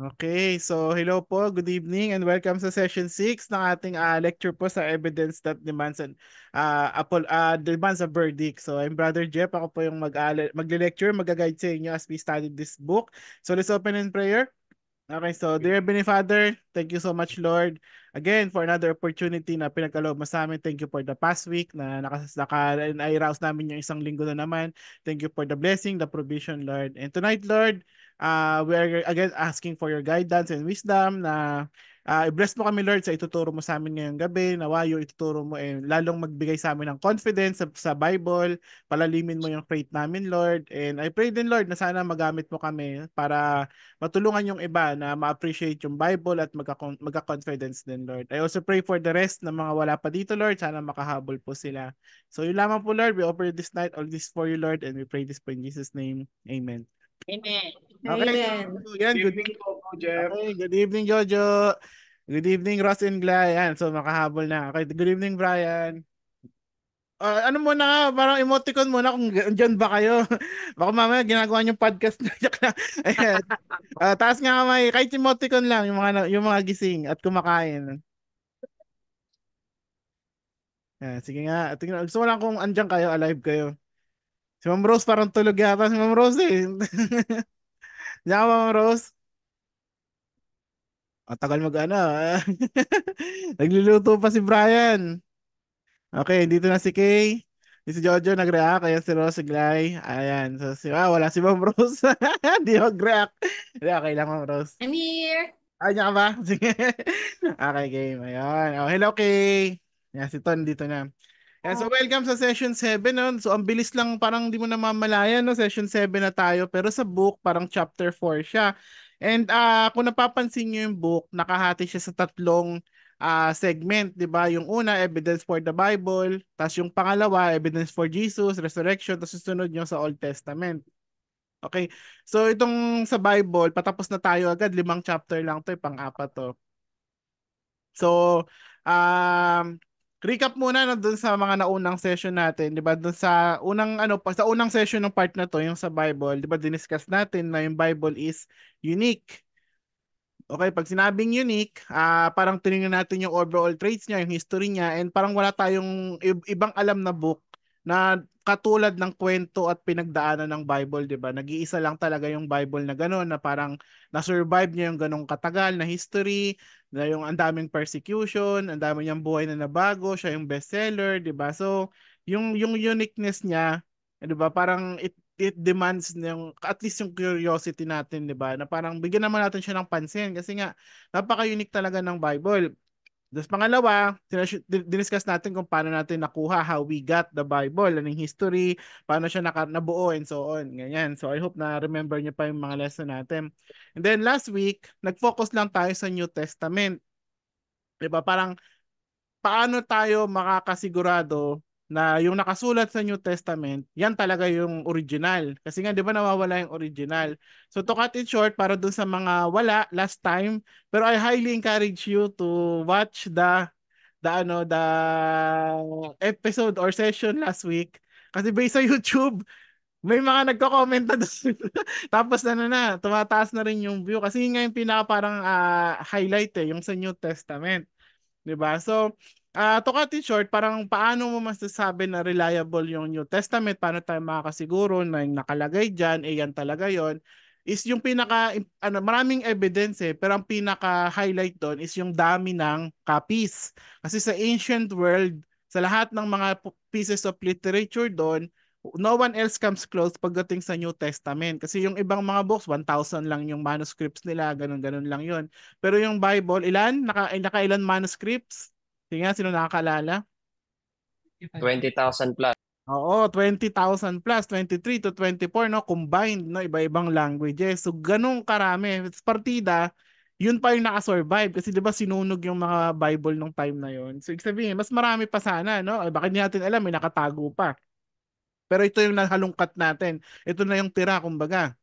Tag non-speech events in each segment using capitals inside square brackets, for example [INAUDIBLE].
Okay, so hello po, good evening and welcome sa session 6 ng ating uh, lecture po sa evidence that demands an uh, apol, uh, demands a verdict. So I'm Brother Jeff, ako po yung mag uh, magle-lecture, mag-guide sa inyo as we study this book. So let's open in prayer. Okay, so dear Heavenly Father, thank you so much Lord again for another opportunity na pinagkaloob mo sa amin. Thank you for the past week na and I rouse namin yung isang linggo na naman. Thank you for the blessing, the provision Lord. And tonight Lord, Uh, we are again asking for your guidance and wisdom na uh, i-bless mo kami Lord sa ituturo mo sa amin ngayong gabi. Nawa yung ituturo mo eh, lalong magbigay sa amin ng confidence sa, sa Bible. Palalimin mo yung faith namin Lord. And I pray din Lord na sana magamit mo kami para matulungan yung iba na ma-appreciate yung Bible at magka- magka-confidence din Lord. I also pray for the rest na mga wala pa dito Lord. Sana makahabol po sila. So yun lamang po Lord. We offer this night all this for you Lord and we pray this po in Jesus name. Amen. Amen. Okay. Yan, good evening, Coco, Jeff. Okay, good evening, Jojo. Good evening, Ross and Gly. Yan, so makahabol na. Okay, good evening, Brian. Uh, ano muna, parang emoticon muna kung dyan ba kayo. [LAUGHS] Baka mamaya ginagawa yung podcast na [LAUGHS] na. Ayan. Uh, taas nga kamay, kahit emoticon lang, yung mga, yung mga gising at kumakain. Ayan, sige nga, tingnan, gusto ko lang kung andyan kayo, alive kayo. Si Ma'am Rose parang tulog yata si Ma'am Rose eh. [LAUGHS] Diyan ka, Rose? Ang mag-ano. Ah. [LAUGHS] Nagluluto pa si Brian. Okay, dito na si Kay. Yung si Jojo nag-react, kaya si Rose Glay. Ayan. So, si, ah, wala si Ma'am Rose. [LAUGHS] Hindi nag-react. Okay lang, Ma'am Rose. I'm here. Ay, niya ka ba? [LAUGHS] Sige. okay, game. Ayan. Oh, hello, Kay. Yan, si Ton dito na. Yan, so ah. welcome sa session 7 no? So ang bilis lang parang hindi mo namamalayan no session 7 na tayo pero sa book parang chapter 4 siya. And uh, kung napapansin niyo yung book nakahati siya sa tatlong uh, segment, 'di ba? Yung una evidence for the Bible, tapos yung pangalawa evidence for Jesus, resurrection, tapos susunod yung sa Old Testament. Okay. So itong sa Bible, patapos na tayo agad, limang chapter lang 'to, eh, pang-apat 'to. So, um uh, recap muna no, dun sa mga naunang session natin, 'di ba? Dun sa unang ano, sa unang session ng part na to, yung sa Bible, 'di ba? Diniscuss natin na yung Bible is unique. Okay, pag sinabing unique, uh, parang tiningnan natin yung overall traits niya, yung history niya, and parang wala tayong ibang alam na book na katulad ng kwento at pinagdaanan ng Bible, 'di ba? Nag-iisa lang talaga yung Bible na gano'n na parang na-survive niya yung ganong katagal na history, na yung ang daming persecution, ang dami niyang buhay na nabago, siya yung bestseller, 'di ba? So, yung yung uniqueness niya, 'di ba? Parang it it demands yung at least yung curiosity natin, 'di ba? Na parang bigyan naman natin siya ng pansin kasi nga napaka-unique talaga ng Bible. Tapos pangalawa, diniscuss natin kung paano natin nakuha, how we got the Bible, anong history, paano siya naka, nabuo, and so on. Ganyan. So I hope na remember niyo pa yung mga lesson natin. And then last week, nag-focus lang tayo sa New Testament. Diba? Parang paano tayo makakasigurado na yung nakasulat sa New Testament, yan talaga yung original. Kasi nga, di ba nawawala yung original. So to cut it short, para dun sa mga wala last time, pero I highly encourage you to watch the the ano the episode or session last week kasi based sa [LAUGHS] YouTube may mga nagko-comment na doon. [LAUGHS] tapos na, ano na tumataas na rin yung view kasi yun nga yung pinaka parang uh, highlight eh yung sa New Testament 'di ba so Uh, to cut it short, parang paano mo masasabi na reliable yung New Testament? Paano tayo makakasiguro na yung nakalagay dyan, eh yan talaga yon is yung pinaka ano maraming evidence eh pero ang pinaka highlight doon is yung dami ng copies kasi sa ancient world sa lahat ng mga pieces of literature doon no one else comes close pagdating sa New Testament kasi yung ibang mga books 1000 lang yung manuscripts nila ganun ganun lang yon pero yung Bible ilan naka, nakailan manuscripts Sige nga, sino nakakalala? 20,000 plus. Oo, 20,000 plus, 23 to 24, no? Combined, no? Iba-ibang languages. So, ganun karami. It's partida, yun pa yung nakasurvive. Kasi di ba sinunog yung mga Bible nung time na yon So, ibig sabihin, mas marami pa sana, no? Bakit natin alam, may nakatago pa. Pero ito yung nahalungkat natin. Ito na yung tira, kumbaga.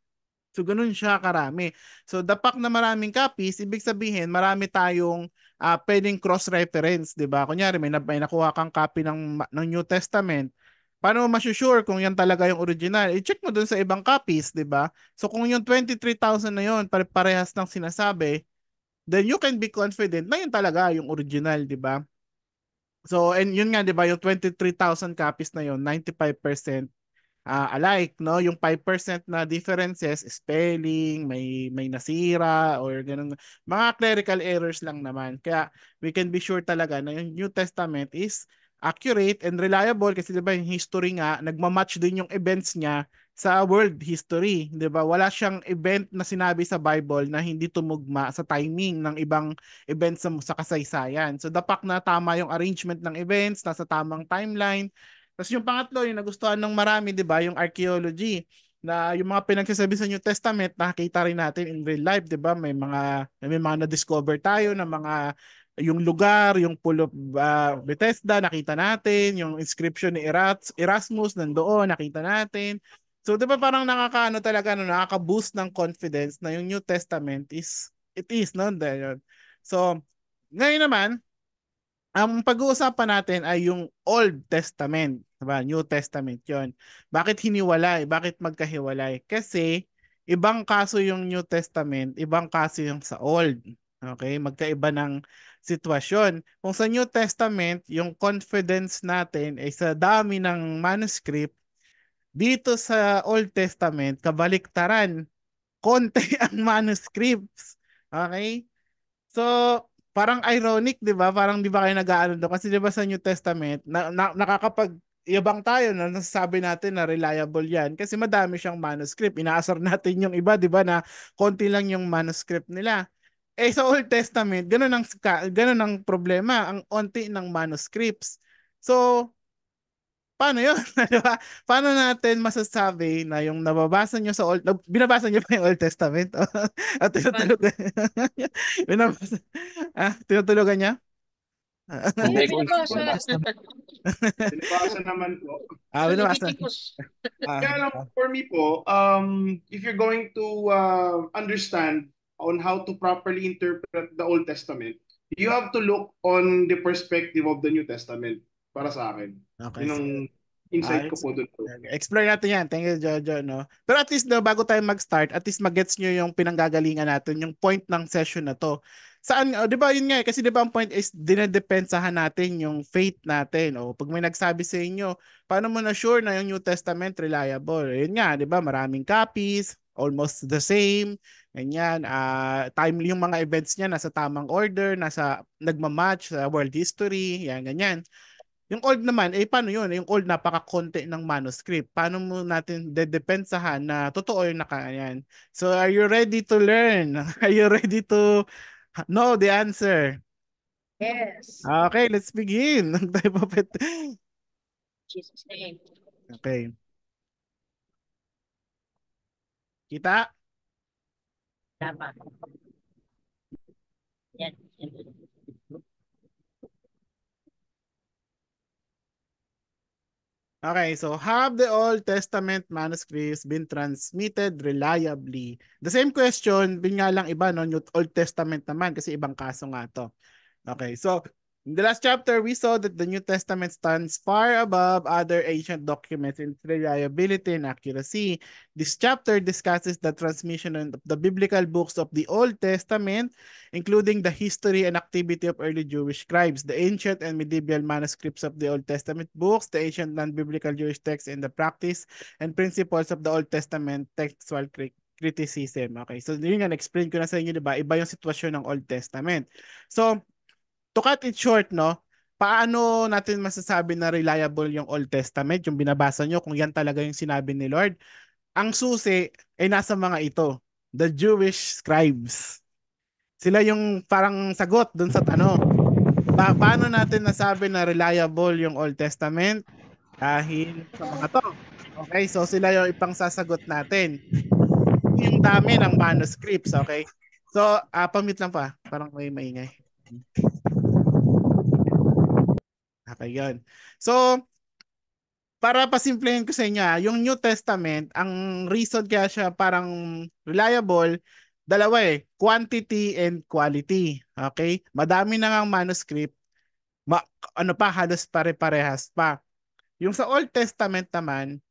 So, ganun siya karami. So, dapak na maraming copies, ibig sabihin, marami tayong uh, pwedeng cross-reference, 'di ba? Kunyari may, may nakuha kang copy ng ng New Testament, paano mo masusure kung yan talaga yung original? I-check mo dun sa ibang copies, di ba? So kung yung 23,000 na 'yon pare-parehas ng sinasabi, then you can be confident na yun talaga yung original, di ba? So, and yun nga, di ba, yung 23,000 copies na 'yon, 95% uh, alike, no? Yung 5% na differences, spelling, may may nasira or ganun. Mga clerical errors lang naman. Kaya we can be sure talaga na yung New Testament is accurate and reliable kasi diba yung history nga nagma-match din yung events niya sa world history, 'di ba? Wala siyang event na sinabi sa Bible na hindi tumugma sa timing ng ibang events sa, sa kasaysayan. So dapak na tama yung arrangement ng events, nasa tamang timeline, tapos yung pangatlo, yung nagustuhan ng marami, di ba, yung archaeology na yung mga pinagsasabi sa New Testament, nakita rin natin in real life, 'di ba? May mga may mga na-discover tayo ng mga yung lugar, yung pool of uh, Bethesda, nakita natin, yung inscription ni Eras- Erasmus nandoon, nakita natin. So 'di ba parang nakakaano talaga no, nakaka-boost ng confidence na yung New Testament is it is no. So ngayon naman, ang pag-uusapan natin ay yung Old Testament. Diba? New Testament yon. Bakit hiniwalay? Bakit magkahiwalay? Kasi ibang kaso yung New Testament, ibang kaso yung sa Old. Okay? Magkaiba ng sitwasyon. Kung sa New Testament, yung confidence natin ay sa dami ng manuscript, dito sa Old Testament, kabaliktaran. Konti [LAUGHS] ang manuscripts. Okay? So, parang ironic, 'di ba? Parang 'di ba kayo nag-aano doon kasi 'di ba sa New Testament na, na, nakakapag iabang tayo na nasasabi natin na reliable yan kasi madami siyang manuscript. Inaasar natin yung iba, di ba, na konti lang yung manuscript nila. Eh sa Old Testament, ganun ang, ganun ang problema, ang onti ng manuscripts. So, paano yun? [LAUGHS] diba? Paano natin masasabi na yung nababasa nyo sa Old, na, binabasa nyo pa yung Old Testament? At [LAUGHS] ah, tinutulugan, [LAUGHS] binabasa, ah, tinutulugan niya? Hindi ko Binabasa naman po. Ah, binabasa. Ah. Kaya lang, for me po, um, if you're going to uh, understand on how to properly interpret the Old Testament, you have to look on the perspective of the New Testament para sa akin. Okay. Yun insight uh, ko po doon. Explore natin yan. Thank you, Jojo. No? Pero at least, no, bago tayo mag-start, at least magets nyo yung pinanggagalingan natin, yung point ng session na to. Saan, oh, di ba yun nga, eh, kasi di ba ang point is dinedepensahan natin yung faith natin. O pag may nagsabi sa inyo, paano mo na sure na yung New Testament reliable? Yun nga, di ba, maraming copies, almost the same. Ganyan, uh, timely yung mga events niya nasa tamang order, nasa nagma-match sa world history, yan ganyan. Yung old naman, eh paano yun? Yung old napaka-konti ng manuscript. Paano mo natin dedepensahan na totoo yung nakayan? So are you ready to learn? [LAUGHS] Are you ready to know the answer? Yes. Okay, let's begin. Nagtayo [LAUGHS] pa Jesus name. Okay. Kita? Dapat. Yan. Yan. Okay, so have the Old Testament manuscripts been transmitted reliably? The same question, bin nga lang iba, no? New Old Testament naman kasi ibang kaso nga to. Okay, so In the last chapter, we saw that the New Testament stands far above other ancient documents in reliability and accuracy. This chapter discusses the transmission of the biblical books of the Old Testament, including the history and activity of early Jewish scribes, the ancient and medieval manuscripts of the Old Testament books, the ancient non-biblical Jewish texts, and the practice and principles of the Old Testament textual criticism. Okay, so yun nga, explain ko na sa inyo, di ba? Iba yung sitwasyon ng Old Testament. So, to cut it short, no, paano natin masasabi na reliable yung Old Testament, yung binabasa nyo, kung yan talaga yung sinabi ni Lord? Ang susi ay nasa mga ito, the Jewish scribes. Sila yung parang sagot dun sa tanong. Pa- paano natin nasabi na reliable yung Old Testament? Dahil sa mga to. Okay, so sila yung ipang sasagot natin. Yung dami ng manuscripts, okay? So, uh, ah, pamit lang pa. Parang may maingay. Okay, yun. So, para pasimplehin ko sa inyo, ah, yung New Testament, ang reason kaya siya parang reliable, dalawa eh, quantity and quality. Okay? Madami na ngang manuscript, ma ano pa, halos pare-parehas pa. Yung sa Old Testament naman,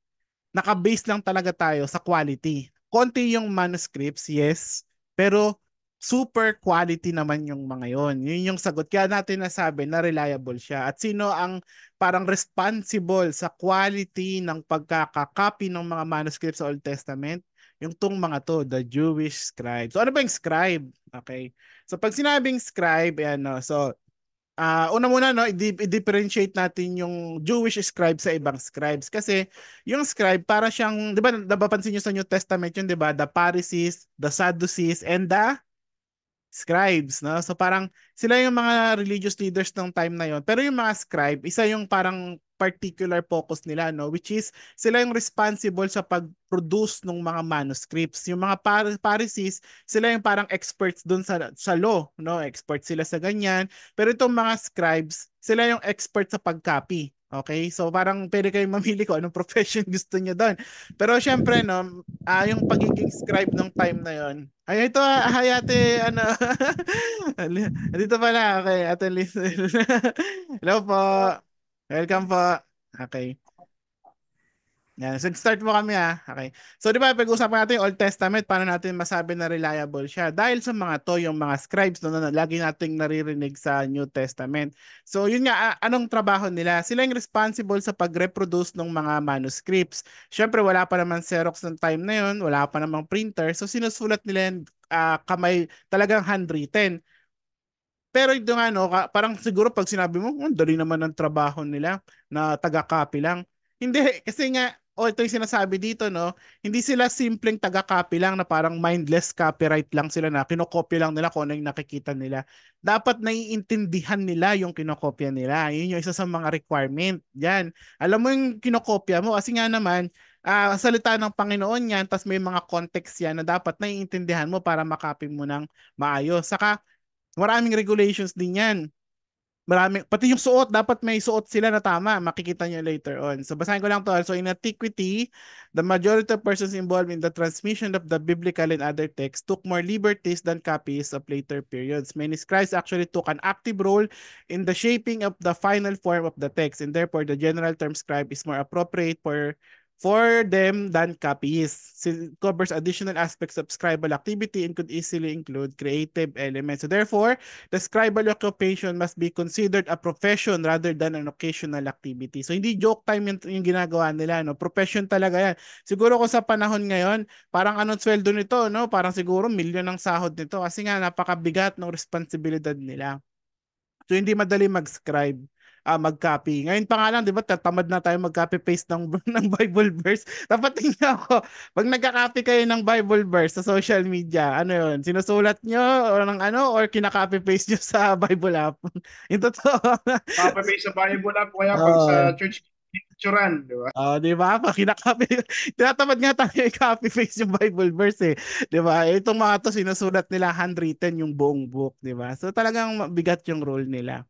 naka-base lang talaga tayo sa quality. Konti yung manuscripts, yes, pero super quality naman yung mga yon. Yun yung sagot. Kaya natin nasabi na reliable siya. At sino ang parang responsible sa quality ng pagkakakopy ng mga manuscripts sa Old Testament? Yung tong mga to, the Jewish scribe. So ano ba yung scribe? Okay. So pag sinabing scribe, ayan no. So uh, una muna no, i-differentiate natin yung Jewish scribe sa ibang scribes kasi yung scribe para siyang, 'di ba, napapansin niyo sa New Testament yun, 'di ba? The Pharisees, the Sadducees, and the scribes, no? So parang sila yung mga religious leaders ng time na yon. Pero yung mga scribe, isa yung parang particular focus nila, no? Which is sila yung responsible sa pag-produce ng mga manuscripts. Yung mga par- Pharisees, sila yung parang experts dun sa, sa law, no? Experts sila sa ganyan. Pero itong mga scribes, sila yung expert sa pag-copy. Okay? So parang pwede kayong mamili ko anong [LAUGHS] profession gusto niyo doon. Pero syempre no, uh, yung pagiging scribe ng time na yon. Ay ito ah, hi ano. [LAUGHS] Dito pala okay, Ate Liz. [LAUGHS] Hello po. Welcome po. Okay. Yan. So, start mo kami ha. Ah. Okay. So, di ba, pag-usapan natin yung Old Testament, paano natin masabi na reliable siya? Dahil sa mga to, yung mga scribes no, na, na lagi nating naririnig sa New Testament. So, yun nga, ah, anong trabaho nila? Sila yung responsible sa pag-reproduce ng mga manuscripts. Siyempre, wala pa naman Xerox ng time na yun, wala pa namang printer. So, sinusulat nila yung uh, ah, kamay, talagang handwritten. Pero ito nga, no, parang siguro pag sinabi mo, oh, dali naman ng trabaho nila na taga-copy lang. Hindi, kasi nga, oh, ito yung sinasabi dito, no? Hindi sila simpleng taga-copy lang na parang mindless copyright lang sila na kinokopya lang nila kung ano yung nakikita nila. Dapat naiintindihan nila yung kinokopya nila. Yun yung isa sa mga requirement. Yan. Alam mo yung kinokopya mo kasi nga naman, uh, salita ng Panginoon yan, tapos may mga context yan na dapat naiintindihan mo para makopy mo ng maayos. Saka, maraming regulations din yan maraming, pati yung suot, dapat may suot sila na tama. Makikita nyo later on. So, basahin ko lang to. Ah. So, in antiquity, the majority of persons involved in the transmission of the biblical and other texts took more liberties than copies of later periods. Many scribes actually took an active role in the shaping of the final form of the text and therefore the general term scribe is more appropriate for For them than copies. It covers additional aspects of scribal activity and could easily include creative elements. So therefore, the scribal occupation must be considered a profession rather than an occasional activity. So hindi joke time yung, yung ginagawa nila. No? Profession talaga yan. Siguro ko sa panahon ngayon, parang anong sweldo nito? No? Parang siguro milyon ang sahod nito kasi nga napakabigat ng responsibilidad nila. So hindi madali mag-scribe uh, mag-copy. Ngayon pa nga lang, di ba, tatamad na tayo mag-copy-paste ng, [LAUGHS] ng Bible verse. Dapatin niyo ako, pag nagka-copy kayo ng Bible verse sa social media, ano yun, sinusulat nyo o ng ano, or kinaka-copy-paste nyo sa [LAUGHS] Bible app. yung totoo. Copy-paste sa Bible app, kaya pag uh, sa oh. church picturean, di ba? Oh, di ba? Pag kinakopy, [LAUGHS] tinatamad nga tayo i-copy paste yung Bible verse eh. Di ba? Eh, itong mga to sinusulat nila handwritten yung buong book, di ba? So talagang bigat yung role nila.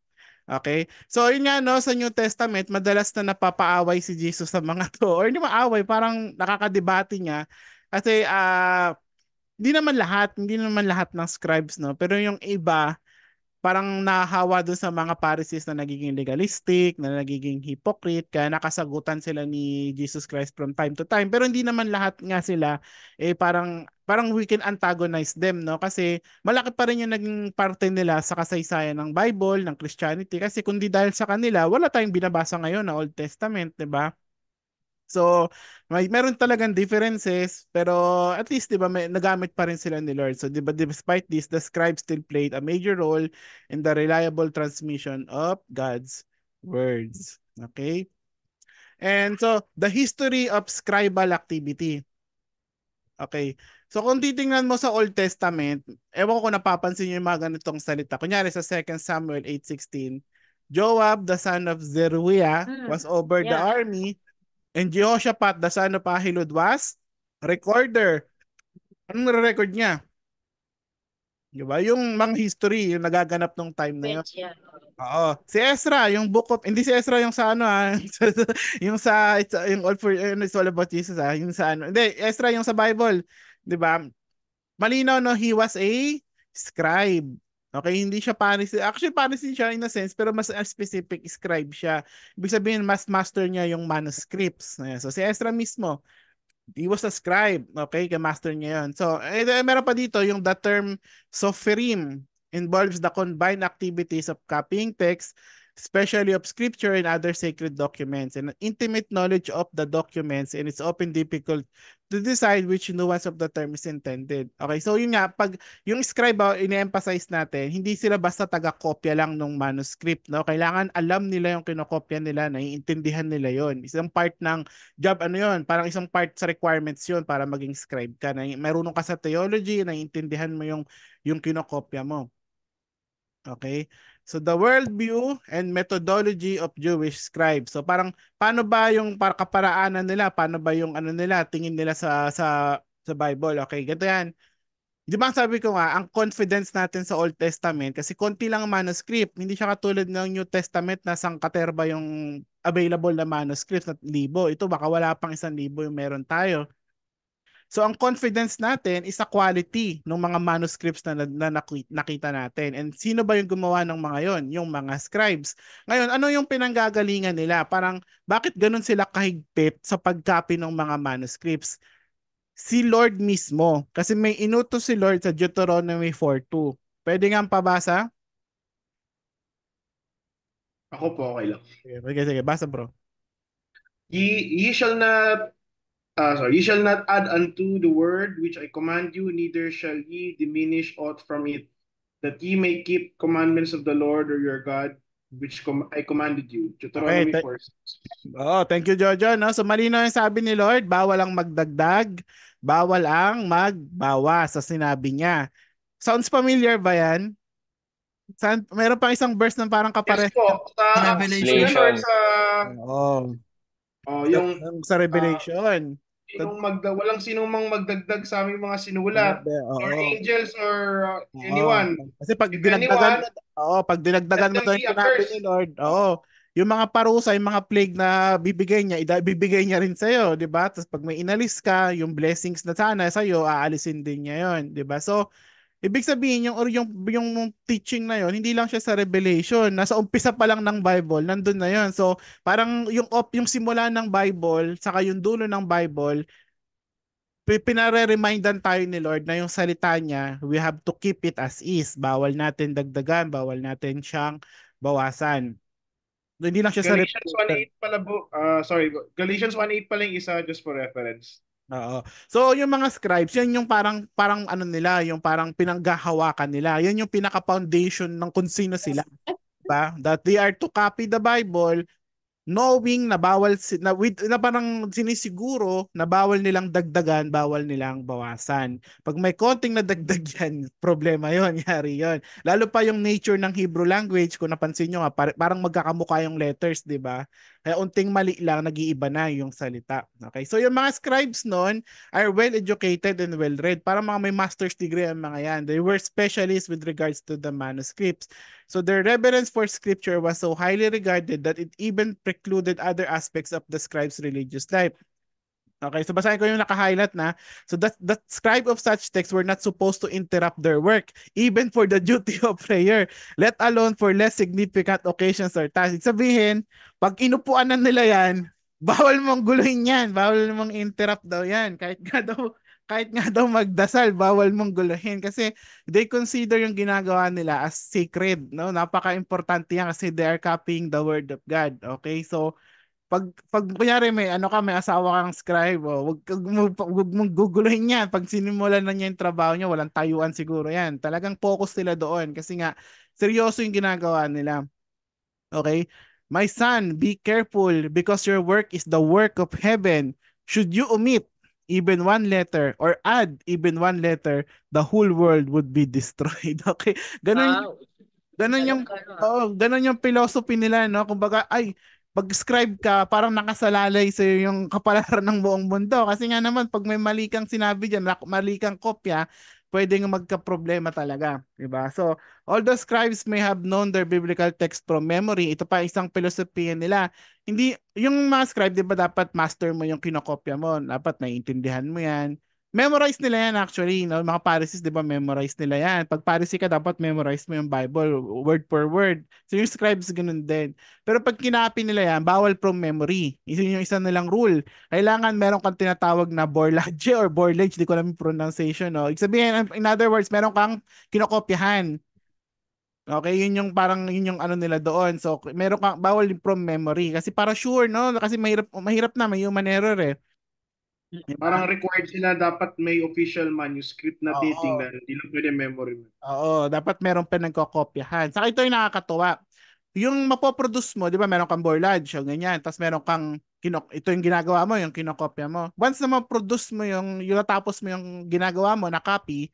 Okay? So, yun nga, no, sa New Testament, madalas na napapaaway si Jesus sa mga [LAUGHS] to. Or hindi maaway, parang nakakadebate niya. Kasi, ah, uh, hindi naman lahat, hindi naman lahat ng scribes, no? Pero yung iba, parang nahawa dun sa mga Pharisees na nagiging legalistic, na nagiging hypocrite, kaya nakasagutan sila ni Jesus Christ from time to time. Pero hindi naman lahat nga sila eh parang parang we can antagonize them, no? Kasi malaki pa rin yung naging parte nila sa kasaysayan ng Bible, ng Christianity. Kasi kundi dahil sa kanila, wala tayong binabasa ngayon na Old Testament, di ba? So, may meron talagang differences pero at least 'di ba may nagamit pa rin sila ni Lord. So 'di ba despite this, the scribe still played a major role in the reliable transmission of God's words. Okay? And so the history of scribal activity. Okay. So kung titingnan mo sa Old Testament, ewan ko napapansin niyo yung mga ganitong salita. Kunyari sa 2 Samuel 8:16, Joab, the son of Zeruiah, hmm. was over yeah. the army And Jehoshaphat, the son of Ahilud, was recorder. Anong nare-record niya? Di ba? Yung mga history, yung nagaganap nung time na yun. Oo. Si Ezra, yung book of, hindi si Ezra yung sa ano ha, ah, [LAUGHS] yung sa, it's, ah, yung all for, it's all about Jesus ha, ah, yung sa ano. Hindi, Ezra yung sa Bible. Di ba? Malinaw no, he was a scribe. Okay, hindi siya Pharisee. Actually, Pharisee siya in a sense, pero mas specific scribe siya. Ibig sabihin, mas master niya yung manuscripts. So, si Ezra mismo, he was a scribe. Okay, master niya yun. So, eh, eh, meron pa dito yung the term sopherim involves the combined activities of copying text especially of scripture and other sacred documents, and intimate knowledge of the documents, and it's often difficult to decide which nuance of the term is intended. Okay, so yun nga, pag yung scribe, oh, ine emphasize natin, hindi sila basta taga-kopya lang ng manuscript. No? Kailangan alam nila yung kinokopya nila, naiintindihan nila yon Isang part ng job, ano yon parang isang part sa requirements yon para maging scribe ka. Na, marunong ka sa theology, naiintindihan mo yung, yung kinokopya mo. Okay? So the worldview and methodology of Jewish scribes. So parang paano ba yung para nila? Paano ba yung ano nila, tingin nila sa sa sa Bible? Okay, ganito 'yan. 'Di ba sabi ko nga, ang confidence natin sa Old Testament kasi konti lang ang manuscript. Hindi siya katulad ng New Testament na sangkaterba yung available na manuscript na libo. Ito baka wala pang isang libo yung meron tayo. So ang confidence natin is sa quality ng mga manuscripts na, na nakita natin. And sino ba yung gumawa ng mga yon? Yung mga scribes. Ngayon, ano yung pinanggagalingan nila? Parang bakit ganun sila kahigpit sa pagcopy ng mga manuscripts? Si Lord mismo. Kasi may inutos si Lord sa Deuteronomy 4.2. Pwede nga pabasa? Ako po, okay lang. Okay, sige, basa bro. Ye, ye shall not uh, sorry, you shall not add unto the word which I command you, neither shall ye diminish aught from it, that ye may keep commandments of the Lord or your God, which com- I commanded you. Deuteronomy okay, 4. Oh, thank you, Jojo. No? So malino yung sabi ni Lord, bawal ang magdagdag, bawal ang magbawa sa sinabi niya. Sounds familiar ba yan? Saan, meron pang isang verse ng parang kapare. Yes po, sa Revelation. Sa, oh. Oh, yung, sa, sa Revelation. Uh, sinong magda walang sinong mang magdagdag sa aming mga sinula oh, or angels or uh, anyone. kasi pag If dinagdagan anyone, oh, pag dinagdagan mo 'to yung sinabi ni Lord, oo. Oh, yung mga parusa, yung mga plague na bibigay niya, ibibigay niya rin sa'yo, di ba? Tapos pag may inalis ka, yung blessings na sana sa iyo aalisin din niya yon di ba? So, Ibig sabihin yung or yung yung teaching na yon, hindi lang siya sa Revelation, nasa umpisa pa lang ng Bible, nandun na yon. So, parang yung op, yung simula ng Bible, saka yung dulo ng Bible, pinare-remindan tayo ni Lord na yung salita niya, we have to keep it as is. Bawal natin dagdagan, bawal natin siyang bawasan. Hindi lang siya Galatians sa Revelation 1.8 pala, bu- uh, sorry, Galatians 1.8 pala yung isa just for reference. Oo. So yung mga scribes, yan yung parang parang ano nila, yung parang pinanggahawakan nila. Yan yung pinaka-foundation ng kung sino sila. ba? Diba? That they are to copy the Bible knowing na bawal na, with, na parang sinisiguro na bawal nilang dagdagan, bawal nilang bawasan. Pag may konting nadagdag [LAUGHS] yan, problema yon yari yon Lalo pa yung nature ng Hebrew language, kung napansin nyo parang magkakamukha yung letters, di ba? Eh, unting mali lang, nag-iiba na yung salita. Okay? So yung mga scribes noon are well-educated and well-read. Para mga may master's degree ang mga yan. They were specialists with regards to the manuscripts. So their reverence for scripture was so highly regarded that it even precluded other aspects of the scribe's religious life. Okay, so basahin ko yung naka-highlight na. So that that scribe of such texts were not supposed to interrupt their work, even for the [LAUGHS] duty of prayer, let alone for less significant occasions or tasks. Sabihin, pag inupuan na nila yan, [LAUGHS] bawal mong guluhin yan, bawal mong interrupt daw yan, kahit nga daw kahit nga daw magdasal, bawal mong guluhin kasi they consider yung ginagawa nila as sacred, no? Napaka-importante yan kasi they are copying the word of God. Okay? So, pag pag kunyari may ano ka may asawa kang scribe oh, wag wag mong guguluhin niya pag sinimulan na niya yung trabaho niya walang tayuan siguro yan talagang focus sila doon kasi nga seryoso yung ginagawa nila okay my son be careful because your work is the work of heaven should you omit even one letter or add even one letter the whole world would be [LAUGHS] destroyed okay ganun wow. ganun yung oh ganun yung philosophy nila no kumbaga ay pag-scribe ka, parang nakasalalay sa'yo yung [LAUGHS] kapalaran ng buong mundo. Kasi nga naman, pag may mali kang sinabi dyan, mali kang kopya, pwedeng magka-problema talaga. Diba? So, all the scribes may have known their biblical text from memory. Ito pa isang philosophy nila. Hindi, yung mga scribe, di ba dapat master mo yung kinokopya mo? Dapat naiintindihan mo yan memorize nila yan actually. No? Mga Pharisees, di ba, memorize nila yan. Pag Pharisee ka, dapat memorize mo yung Bible word for word. So yung scribes, ganun din. Pero pag kinapin nila yan, bawal from memory. Isa yung isa nilang rule. Kailangan meron kang tinatawag na borlage or borlage, hindi ko alam yung pronunciation. No? Ibig sabihin, in other words, meron kang kinokopyahan. Okay, yun yung parang yun yung ano nila doon. So meron kang bawal from memory kasi para sure no kasi mahirap mahirap na may human error eh. Mm. Yung parang required sila dapat may official manuscript na titingnan. Hindi lang pwede memory mo. Oo, dapat meron pa nagkokopyahan. Saka ito yung nakakatuwa. Yung mapoproduce mo, di ba meron kang borlage o ganyan, tapos meron kang kinok ito yung ginagawa mo, yung kinokopya mo. Once na ma-produce mo yung, yung natapos mo yung ginagawa mo na copy,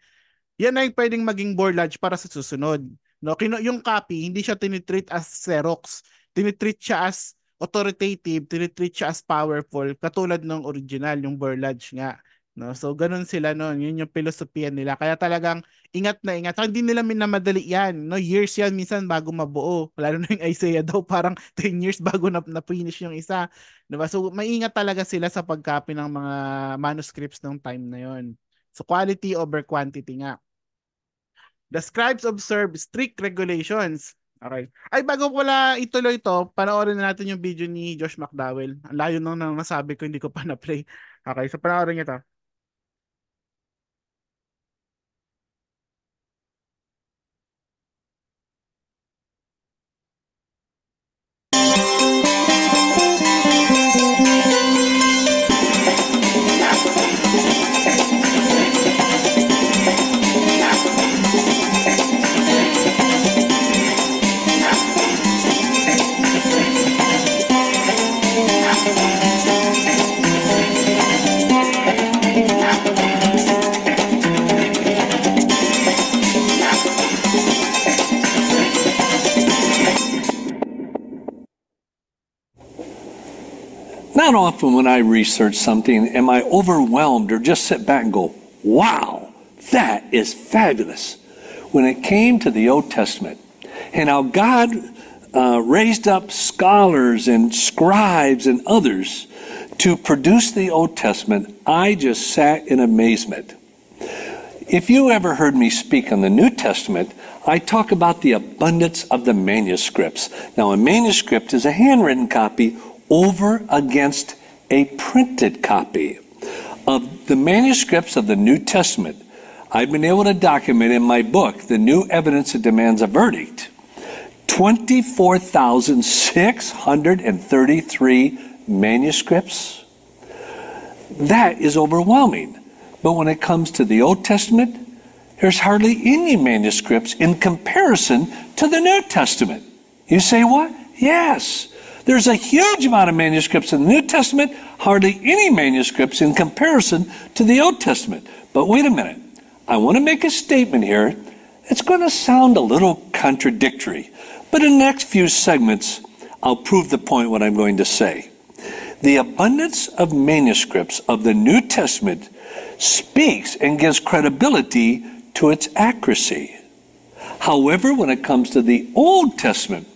yan na yung pwedeng maging borlage para sa susunod. No, kino, yung copy, hindi siya tinitreat as Xerox. Tinitreat siya as authoritative, tinitreat siya as powerful, katulad ng original, yung Burlage nga. No? So, ganun sila noon. Yun yung filosofiya nila. Kaya talagang ingat na ingat. hindi nila minamadali yan. No? Years yan minsan bago mabuo. Lalo na yung Isaiah daw, [LAUGHS] parang 10 years bago na, na-finish yung isa. Diba? So, maingat talaga sila sa pagkapi ng mga manuscripts ng time na yon. So, quality over quantity nga. The scribes observed strict regulations Okay. Ay, bago wala ituloy ito, panoorin na natin yung video ni Josh McDowell. Ang layo nung nang nasabi ko, hindi ko pa na-play. Okay, so panoorin niyo ito. Not often when I research something am I overwhelmed or just sit back and go, wow, that is fabulous. When it came to the Old Testament and how God uh, raised up scholars and scribes and others to produce the Old Testament, I just sat in amazement. If you ever heard me speak on the New Testament, I talk about the abundance of the manuscripts. Now, a manuscript is a handwritten copy over against a printed copy of the manuscripts of the New Testament. I've been able to document in my book, The New Evidence That Demands a Verdict, 24,633 manuscripts. That is overwhelming. But when it comes to the Old Testament, there's hardly any manuscripts in comparison to the New Testament. You say what? Yes. There's a huge amount of manuscripts in the New Testament, hardly any manuscripts in comparison to the Old Testament. But wait a minute. I want to make a statement here. It's going to sound a little contradictory, but in the next few segments, I'll prove the point what I'm going to say. The abundance of manuscripts of the New Testament speaks and gives credibility to its accuracy. However, when it comes to the Old Testament,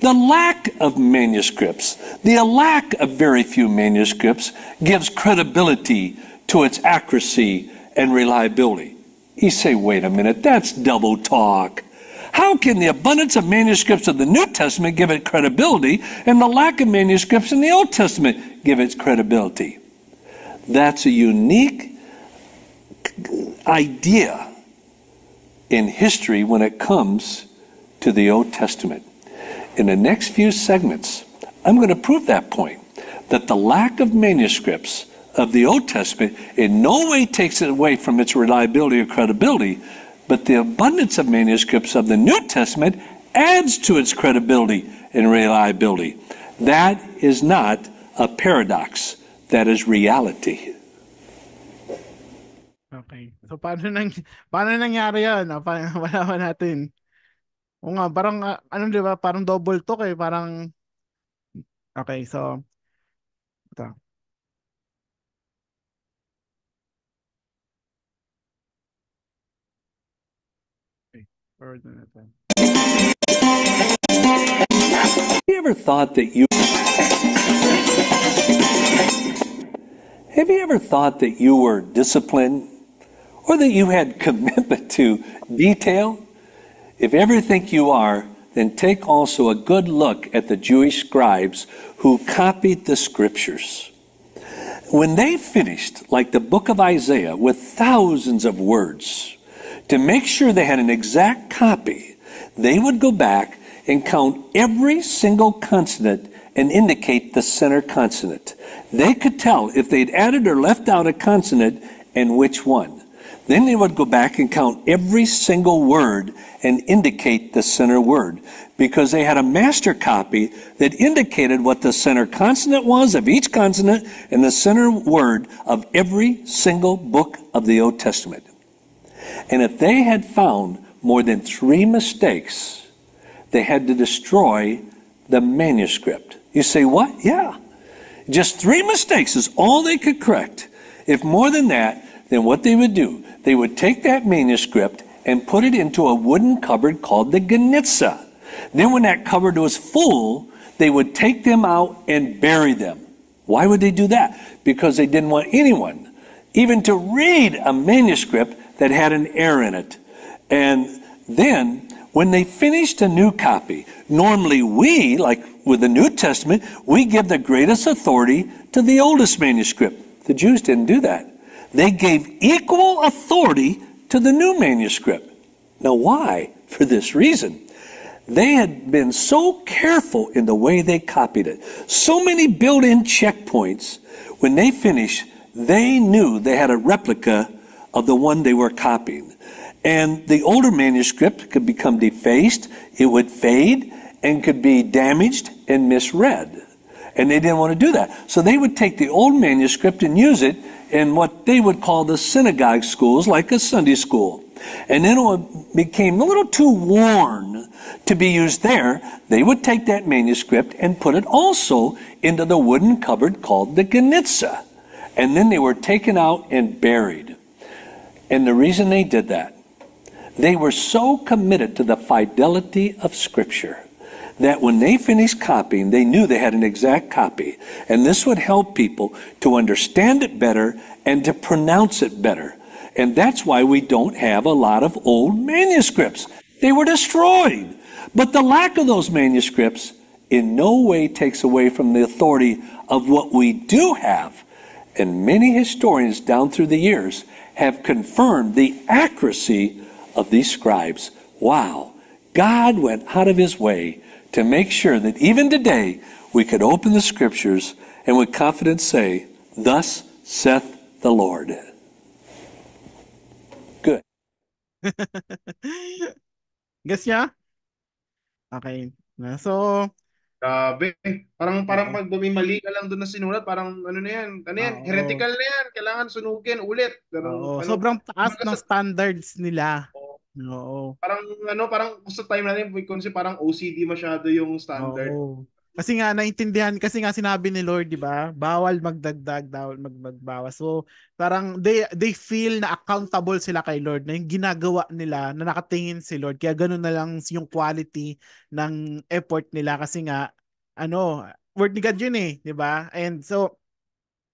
the lack of manuscripts, the lack of very few manuscripts, gives credibility to its accuracy and reliability. You say, wait a minute, that's double talk. How can the abundance of manuscripts of the New Testament give it credibility and the lack of manuscripts in the Old Testament give its credibility? That's a unique idea in history when it comes to the Old Testament. In the next few segments, I'm going to prove that point that the lack of manuscripts of the Old Testament in no way takes it away from its reliability or credibility, but the abundance of manuscripts of the New Testament adds to its credibility and reliability. That is not a paradox, that is reality. Okay. So paano nang paano nangyari 'yon? Pa- [LAUGHS] wala natin nga, parang ah, ba, parang double talk eh, parang okay, so ito. Have you ever thought that you Have you ever thought that you were disciplined or that you had commitment to detail? If ever think you are, then take also a good look at the Jewish scribes who copied the scriptures. When they finished, like the book of Isaiah, with thousands of words, to make sure they had an exact copy, they would go back and count every single consonant and indicate the center consonant. They could tell if they'd added or left out a consonant and which one. Then they would go back and count every single word and indicate the center word because they had a master copy that indicated what the center consonant was of each consonant and the center word of every single book of the Old Testament. And if they had found more than three mistakes, they had to destroy the manuscript. You say, what? Yeah. Just three mistakes is all they could correct. If more than that, then what they would do they would take that manuscript and put it into a wooden cupboard called the ganitza. Then, when that cupboard was full, they would take them out and bury them. Why would they do that? Because they didn't want anyone even to read a manuscript that had an error in it. And then, when they finished a new copy, normally we, like with the New Testament, we give the greatest authority to the oldest manuscript. The Jews didn't do that they gave equal authority to the new manuscript. Now, why? For this reason. They had been so careful in the way they copied it, so many built in checkpoints. When they finished, they knew they had a replica of the one they were copying. And the older manuscript could become defaced, it would fade, and could be damaged and misread. And they didn't want to do that. So they would take the old manuscript and use it in what they would call the synagogue schools, like a Sunday school. And then it became a little too worn to be used there. They would take that manuscript and put it also into the wooden cupboard called the Ganitza. And then they were taken out and buried. And the reason they did that, they were so committed to the fidelity of Scripture that when they finished copying, they knew they had an exact copy. And this would help people to understand it better and to pronounce it better. And that's why we don't have a lot of old manuscripts. They were destroyed. But the lack of those manuscripts in no way takes away from the authority of what we do have. And many historians down through the years have confirmed the accuracy of these scribes. Wow, God went out of his way to make sure that even today we could open the scriptures and with confidence say, Thus saith the Lord. Good. [LAUGHS] Guess niya? Okay. So, Grabe. Parang parang mm. pag bumimali ka lang doon na sinulat, parang ano na yan, ano yan, heretical na yan, kailangan sunugin ulit. Pero, Oo, ano, sobrang taas ng standards nila. Oo, Oo. Parang ano, parang sa time natin, kasi parang OCD masyado yung standard. Oo. Kasi nga naintindihan kasi nga sinabi ni Lord, 'di ba? Bawal magdagdag, bawal magbawas. So, parang they they feel na accountable sila kay Lord na yung ginagawa nila na nakatingin si Lord. Kaya ganun na lang yung quality ng effort nila kasi nga ano, word ni God yun eh, 'di ba? And so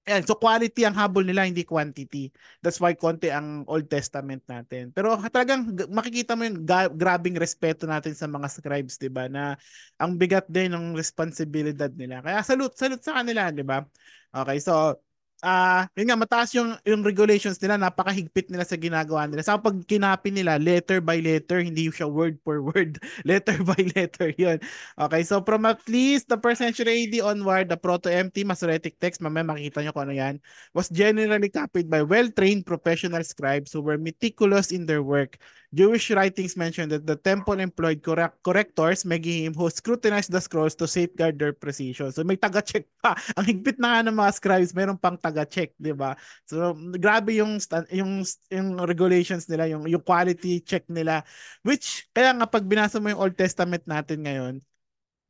Ayan, so quality ang habol nila, hindi quantity. That's why konti ang Old Testament natin. Pero talagang makikita mo yung ga- grabing respeto natin sa mga scribes, 'di ba? Na ang bigat din ng responsibilidad nila. Kaya salute, salute sa kanila, 'di ba? Okay, so ah, uh, yun nga mataas yung yung regulations nila, napakahigpit nila sa ginagawa nila. Sa so, pag kinapin nila letter by letter, hindi siya word for word, [LAUGHS] letter by letter 'yun. Okay, so from at least the first century AD onward, the proto empty Masoretic text, mamaya makita niyo kung ano 'yan, was generally copied by well-trained professional scribes who were meticulous in their work Jewish writings mention that the temple employed correct correctors, Megihim, who scrutinized the scrolls to safeguard their precision. So may taga-check pa. [LAUGHS] Ang higpit na nga ng mga scribes, meron pang taga-check, di ba? So grabe yung, yung, yung regulations nila, yung, yung quality check nila. Which, kaya nga pag binasa mo yung Old Testament natin ngayon,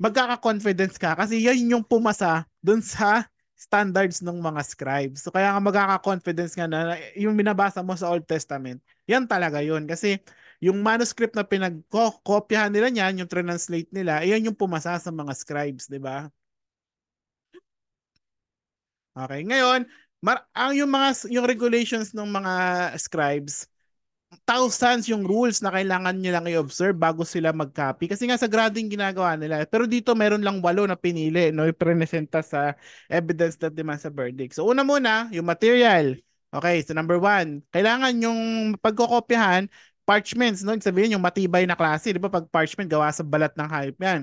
magkaka-confidence ka kasi yan yung pumasa dun sa standards ng mga scribes. So kaya nga magkaka-confidence nga na yung binabasa mo sa Old Testament, yan talaga yun. Kasi yung manuscript na pinagkopyahan nila niyan, yung translate nila, iyan eh, yung pumasa sa mga scribes, di ba? Okay, ngayon, mar- ang yung mga yung regulations ng mga scribes thousands yung rules na kailangan nyo lang i-observe bago sila mag-copy. Kasi nga sa grading ginagawa nila. Pero dito meron lang walo na pinili, no? Ipresenta sa evidence that demand sa verdict. So una muna, yung material. Okay, so number one, kailangan yung pagkokopyahan, parchments, no? Sabihin yung matibay na klase. Di ba pag parchment, gawa sa balat ng hayop yan.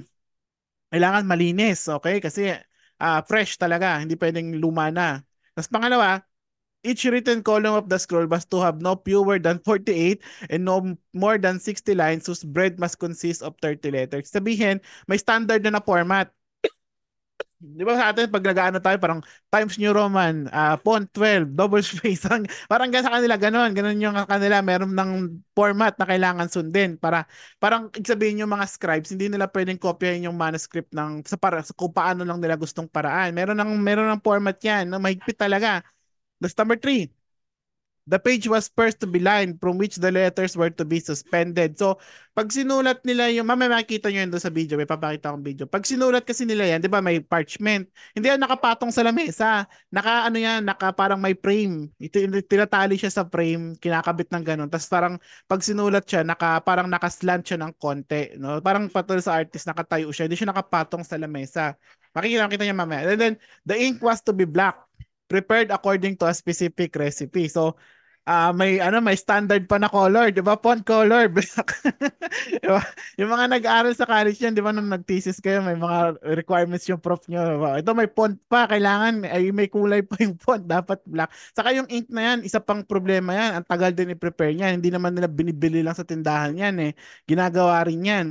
Kailangan malinis, okay? Kasi uh, fresh talaga. Hindi pwedeng luma na. Tapos pangalawa, each written column of the scroll must to have no fewer than 48 and no more than 60 lines whose bread must consist of 30 letters. Sabihin, may standard na na format. [CLEARS THROAT] Di ba sa atin, pag nagaano tayo, parang Times New Roman, uh, font 12, double space, parang, parang sa kanila, ganun. Ganun yung kanila, meron ng format na kailangan sundin. Para, parang sabihin yung mga scribes, hindi nila pwedeng kopyahin yung manuscript ng, sa, para, sa kung paano lang nila gustong paraan. Meron ng, meron ng format yan, na mahigpit talaga. That's number three. The page was first to be lined from which the letters were to be suspended. So, pag sinulat nila yung, mamay makikita nyo yun doon sa video, may papakita akong video. Pag sinulat kasi nila yan, di ba, may parchment. Hindi yan nakapatong sa lamesa. Naka, ano yan, naka parang may frame. Ito, tinatali siya sa frame, kinakabit ng ganun. Tapos parang, pag sinulat siya, naka, parang nakaslant siya ng konti. No? Parang patol sa artist, nakatayo siya. Hindi siya nakapatong sa lamesa. Makikita kita niya mamaya. And then, the ink was to be black prepared according to a specific recipe. So, uh, may ano may standard pa na color, 'di ba? Font color [LAUGHS] black. diba? Yung mga nag aaral sa college yan, 'di ba, nung nag-thesis kayo, may mga requirements yung prof nyo. Diba? Ito may font pa, kailangan ay may kulay pa yung font, [LAUGHS] dapat black. Saka yung ink na yan, isa pang problema yan. Ang tagal din i-prepare niyan. Hindi naman nila binibili lang sa tindahan yan eh. Ginagawa rin yan.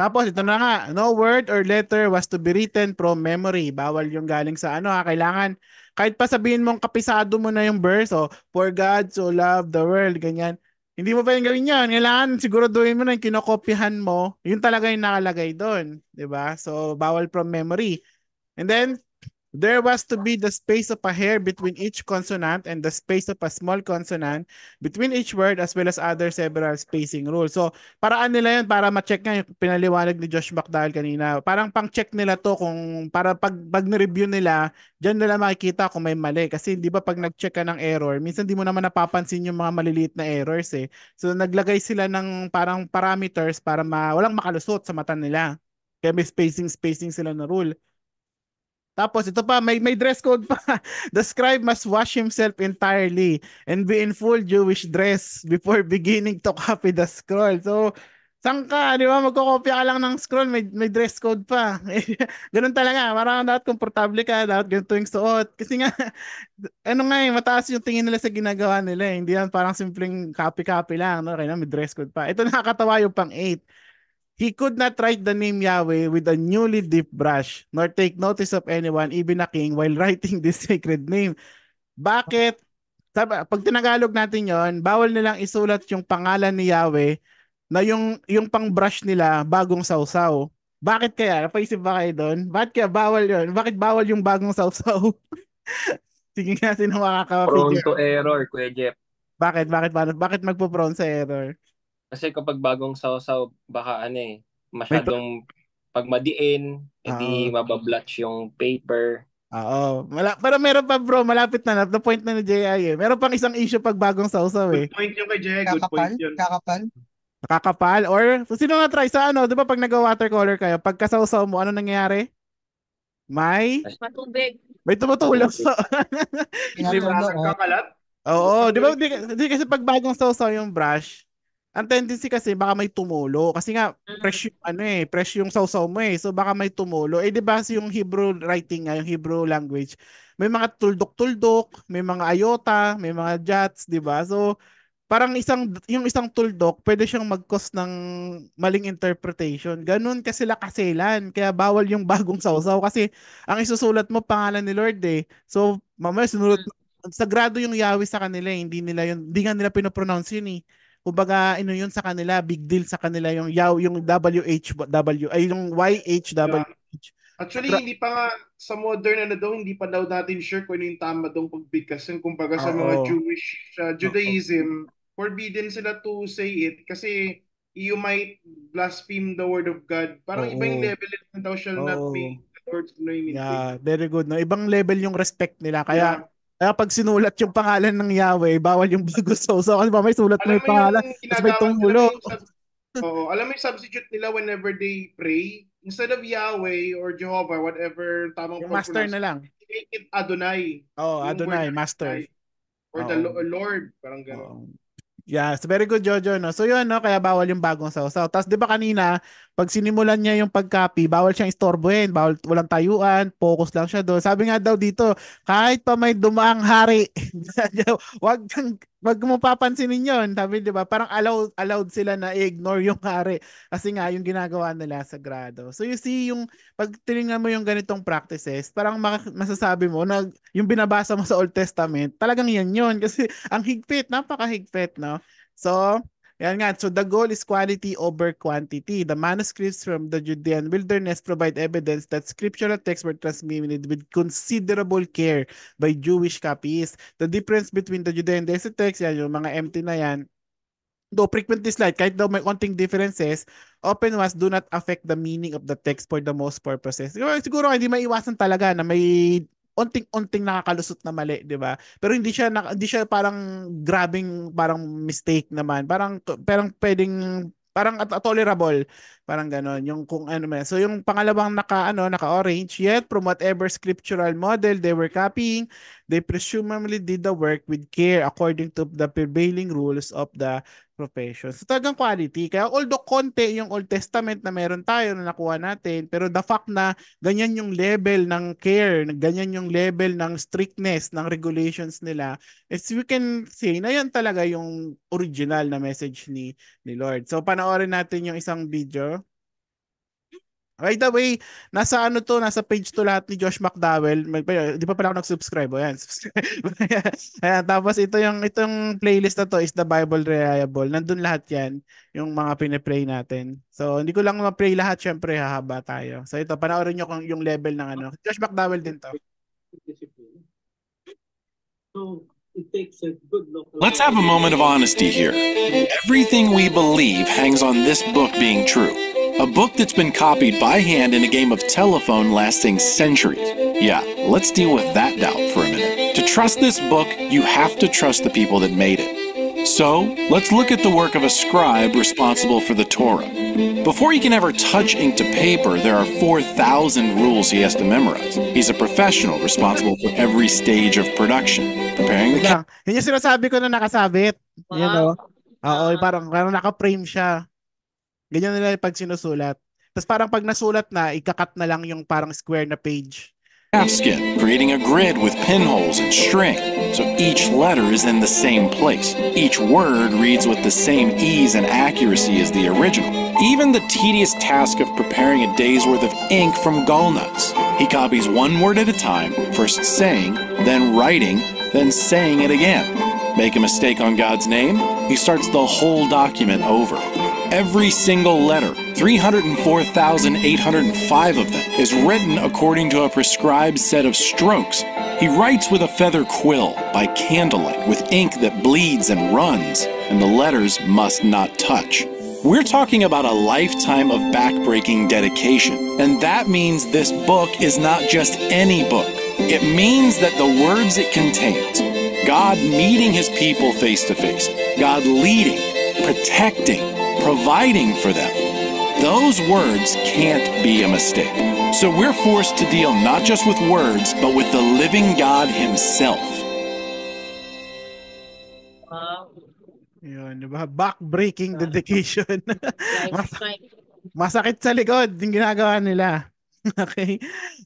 Tapos ito na nga, no word or letter was to be written from memory. Bawal yung galing sa ano ha, kailangan kahit pa sabihin mong kapisado mo na yung verse, oh, for God so loved the world, ganyan. Hindi mo pa yung gawin yan. Kailangan siguraduhin mo na yung kinokopyahan mo, yun talaga yung nakalagay doon. ba diba? So, bawal from memory. And then, There was to be the space of a hair between each consonant and the space of a small consonant between each word as well as other several spacing rules. So, paraan nila yun para ma-check nga yung pinaliwanag ni Josh McDowell kanina. Parang pang-check nila to kung para pag, pag review nila, dyan nila makikita kung may mali. Kasi di ba pag nag-check ka ng error, minsan di mo naman napapansin yung mga maliliit na errors eh. So, naglagay sila ng parang parameters para ma walang makalusot sa mata nila. Kaya may spacing-spacing sila na rule. Tapos ito pa, may, may dress code pa. The [LAUGHS] scribe must wash himself entirely and be in full Jewish dress before beginning to copy the scroll. So, Saan ka, di ba? Magkokopya ka lang ng scroll, may, may dress code pa. [LAUGHS] ganun talaga, parang dapat komportable ka, dapat ganito tuwing suot. Kasi nga, [LAUGHS] ano nga eh, mataas yung tingin nila sa ginagawa nila. Eh. Hindi yan parang simpleng copy-copy lang, no? Kaya may dress code pa. Ito nakakatawa yung pang 8. He could not write the name Yahweh with a newly dipped brush, nor take notice of anyone, even a king, while writing this [LAUGHS] sacred name. Bakit? Sabi, pag tinagalog natin yon, bawal nilang isulat yung pangalan ni Yahweh na yung, yung pang-brush nila bagong sausaw. Bakit kaya? Napaisip ba kayo doon? Bakit kaya bawal yon? Bakit bawal yung bagong sausaw? [LAUGHS] Sige nga, sino makakapigil? Prone to error, Kuya Jeff. Bakit? Bakit? Bakit, bakit magpo-prone sa error? Kasi kapag bagong sausaw, baka ano eh, masyadong pag madiin, hindi uh, mabablatch yung paper. Ah, oo. Mala- para meron pa bro, malapit na na. The point na ni JI eh. Meron pang isang issue pag bagong sausaw eh. Good point yung kay JI. Good kakapal, point yun. Kakapal? Kakapal? Or sino nga try sa ano? Di ba pag nag-watercolor kayo, pag pagkasausaw mo, ano nangyayari? May? Matubig. May tumutulog. Hindi ba? Kakalat? Oo. Di ba? Di, di kasi pag bagong sausaw yung brush, ang tendency kasi baka may tumulo kasi nga fresh yung ano eh fresh yung sausaw mo eh so baka may tumulo eh di ba yung Hebrew writing nga yung Hebrew language may mga tuldok-tuldok may mga ayota may mga jats di ba so parang isang yung isang tuldok pwede siyang mag ng maling interpretation ganun kasi sila kaya bawal yung [LAUGHS] bagong sausaw kasi ang isusulat mo pangalan ni Lord eh so mamaya sinulat mm. sagrado yung Yahweh sa kanila eh. hindi nila yun hindi nga nila pinopronounce yun eh kumbaga ino yun sa kanila, big deal sa kanila yung yaw, yung WHW ay yung YHW Yeah. Actually, Tra- hindi pa nga sa modern ano daw, hindi pa daw natin sure kung ano yung tama daw pagbigkas yun. Kumbaga sa Uh-oh. mga Jewish uh, Judaism, Uh-oh. forbidden sila to say it kasi you might blaspheme the word of God. Parang Uh-oh. iba level na thou shall Uh-oh. not be. yeah, very good. No? Ibang level yung respect nila. Kaya yeah kaya ah, pag sinulat yung pangalan ng Yahweh, bawal yung bago soso. Kasi ba may sulat na yung pangalan, tapos may tunggulo. Oo, alam mo yung substitute nila whenever they pray, instead of Yahweh or Jehovah, whatever tamang yung master na lang. Make it Adonai. Oh, Adonai, master. Or oh. the Lord, parang gano'n. Oh. Yes, very good Jojo no. So yun no, kaya bawal yung bagong sausaw. Tapos 'di ba kanina pag sinimulan niya yung pag-copy, bawal siyang istorbohin, bawal walang tayuan, focus lang siya doon. Sabi nga daw dito, kahit pa may dumaang hari, [LAUGHS] wag kang wag mo papansinin yon sabi di ba parang allowed allowed sila na ignore yung hari kasi nga yung ginagawa nila sagrado so you see yung pag tiningnan mo yung ganitong practices parang masasabi mo na yung binabasa mo sa Old Testament talagang yan yon [LAUGHS] kasi ang higpit napakahigpit no so yan nga, so the goal is quality over quantity. The manuscripts from the Judean wilderness provide evidence that scriptural texts were transmitted with considerable care by Jewish copies. The difference between the Judean desert texts, yan yung mga empty na yan, though frequently slight, kahit daw may konting differences, open ones do not affect the meaning of the text for the most purposes. Siguro, siguro hindi maiwasan talaga na may onting-onting nakakalusot na mali, 'di ba? Pero hindi siya na, hindi siya parang grabing parang mistake naman. Parang parang pwedeng parang at- tolerable, parang ganon, yung kung ano man. So yung pangalawang naka ano, naka orange, yet from whatever scriptural model they were copying, they presumably did the work with care according to the prevailing rules of the profession. So talagang quality. Kaya although konti yung Old Testament na meron tayo na nakuha natin, pero the fact na ganyan yung level ng care, ganyan yung level ng strictness ng regulations nila, is we can say na yan talaga yung original na message ni, ni Lord. So panoorin natin yung isang video. Right away, nasa ano to, nasa page to lahat ni Josh McDowell. May, di pa pala ako nag-subscribe. Oh, ayan, subscribe. [LAUGHS] Ayan, tapos ito yung itong playlist na to is the Bible Reliable. Nandun lahat yan, yung mga pinipray natin. So, hindi ko lang ma-pray lahat, syempre hahaba tayo. So, ito, panoorin nyo kung yung level ng ano. Josh McDowell din to. So, it takes a good Let's have a moment of honesty here. Everything we believe hangs on this book being true. A book that's been copied by hand in a game of telephone lasting centuries. Yeah, let's deal with that doubt for a minute. To trust this book, you have to trust the people that made it. So, let's look at the work of a scribe responsible for the Torah. Before he can ever touch ink to paper, there are 4,000 rules he has to memorize. He's a professional responsible for every stage of production, preparing the... Yun yung sinasabi ko na nakasabit. You know? parang, parang naka-frame siya. Ganyan nila pag sinusulat. Tapos parang pag nasulat na, ikakat na lang yung parang square na page. Skin, creating a grid with pinholes and string, so each letter is in the same place. Each word reads with the same ease and accuracy as the original. Even the tedious task of preparing a day's worth of ink from gall nuts. He copies one word at a time, first saying, then writing, then saying it again. Make a mistake on God's name, he starts the whole document over. Every single letter, 304,805 of them, is written according to a prescribed set of strokes. He writes with a feather quill, by candlelight, with ink that bleeds and runs, and the letters must not touch. We're talking about a lifetime of backbreaking dedication, and that means this book is not just any book. It means that the words it contains, God meeting his people face to face, God leading, protecting, providing for them. Those words can't be a mistake. So we're forced to deal not just with words, but with the living God Himself. Wow. Yun, back-breaking dedication. Mas masakit sa likod yung ginagawa nila. [LAUGHS] okay?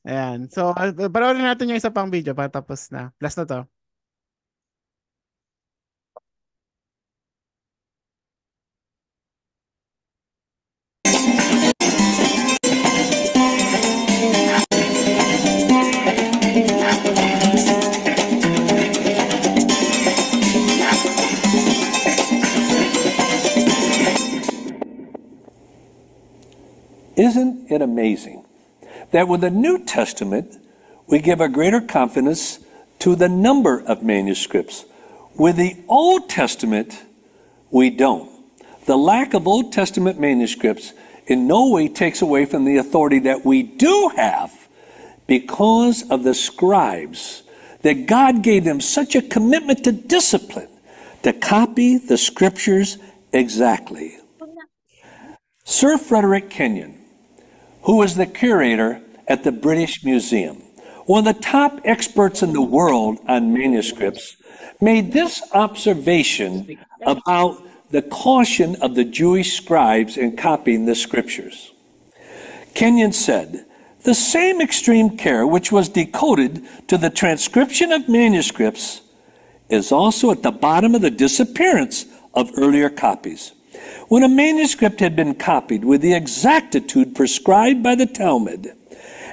Ayan. So, ah, panoorin natin yung isa pang video para tapos na. Last na to. Isn't it amazing that with the New Testament, we give a greater confidence to the number of manuscripts? With the Old Testament, we don't. The lack of Old Testament manuscripts in no way takes away from the authority that we do have because of the scribes, that God gave them such a commitment to discipline to copy the scriptures exactly. Sir Frederick Kenyon who is the curator at the British Museum, one of the top experts in the world on manuscripts, made this observation about the caution of the Jewish scribes in copying the scriptures. Kenyon said, the same extreme care which was decoded to the transcription of manuscripts is also at the bottom of the disappearance of earlier copies. When a manuscript had been copied with the exactitude prescribed by the Talmud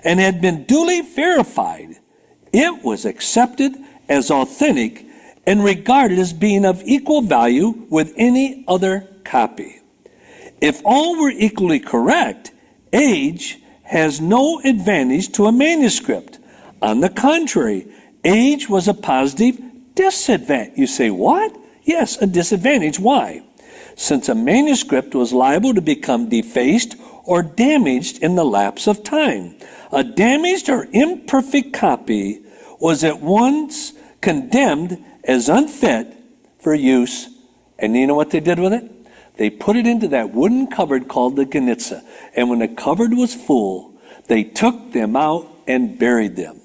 and had been duly verified, it was accepted as authentic and regarded as being of equal value with any other copy. If all were equally correct, age has no advantage to a manuscript. On the contrary, age was a positive disadvantage. You say, what? Yes, a disadvantage. Why? since a manuscript was liable to become defaced or damaged in the lapse of time. A damaged or imperfect copy was at once condemned as unfit for use. And you know what they did with it? They put it into that wooden cupboard called the ganitza. And when the cupboard was full, they took them out and buried them.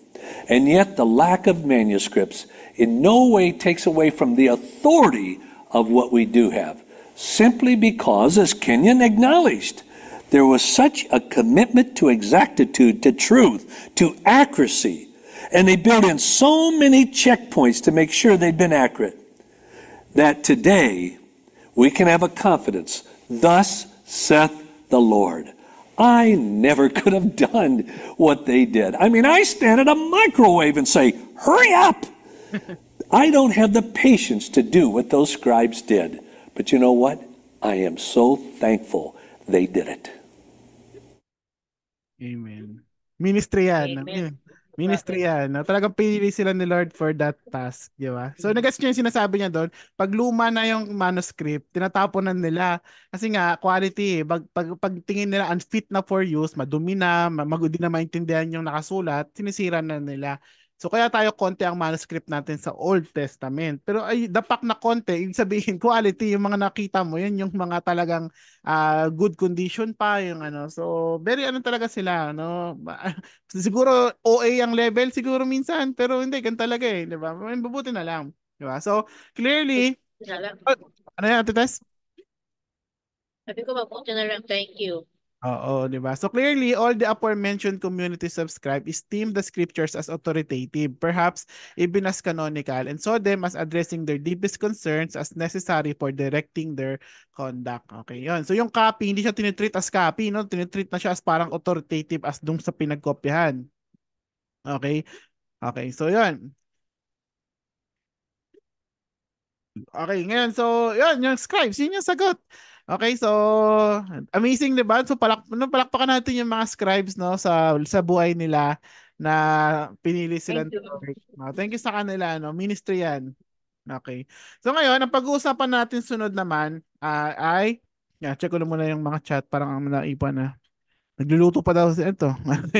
And yet, the lack of manuscripts in no way takes away from the authority of what we do have simply because, as Kenyon acknowledged, there was such a commitment to exactitude, to truth, to accuracy. And they built in so many checkpoints to make sure they'd been accurate that today we can have a confidence. Thus saith the Lord. I never [LAUGHS] could have done what they did. I mean, I stand at a microwave and say, hurry up. [LAUGHS] I don't have the patience to do what those scribes did. But you know what? I am so thankful they did it. Amen. Ministry yan. Amen. Ministry yan. No? Talagang pinili sila ni Lord for that task. Di ba? So, nag-guess yung sinasabi niya doon, pag luma na yung manuscript, tinataponan nila. Kasi nga, quality. Eh. Pag, pag, pag tingin nila unfit na for use, madumi na, mag, di na maintindihan yung nakasulat, sinisira na nila. So kaya tayo konti ang manuscript natin sa Old Testament. Pero ay dapak na konti, [LAUGHS] ibig sabihin quality yung mga nakita mo, yun yung mga talagang uh, good condition pa yung ano. So very ano talaga sila, no? [LAUGHS] siguro OA ang level siguro minsan, pero hindi ganun talaga eh, 'di ba? Mabubuti na lang, 'di ba? So clearly yeah, oh, ano yan, Ate Tess? Sabi ko, mabuti na lang, thank you. Oo, di ba? So clearly, all the aforementioned community subscribe esteem the scriptures as authoritative, perhaps even as canonical, and saw them as addressing their deepest concerns as necessary for directing their conduct. Okay, yun. So yung copy, hindi siya tinitreat as copy, no? Tinitreat na siya as parang authoritative as dung sa pinagkopyahan. Okay? Okay, so yun. Okay, ngayon, so, yun, yung scribes, yun yung sagot. Okay, so amazing 'di ba? So palak no, palakpakan natin yung mga scribes no sa sa buhay nila na pinili sila Thank you. Thank you sa kanila no. Ministry 'yan. Okay. So ngayon, ang pag-uusapan natin sunod naman uh, ay yeah, check ko muna yung mga chat parang ang naipa na. Nagluluto pa daw ito.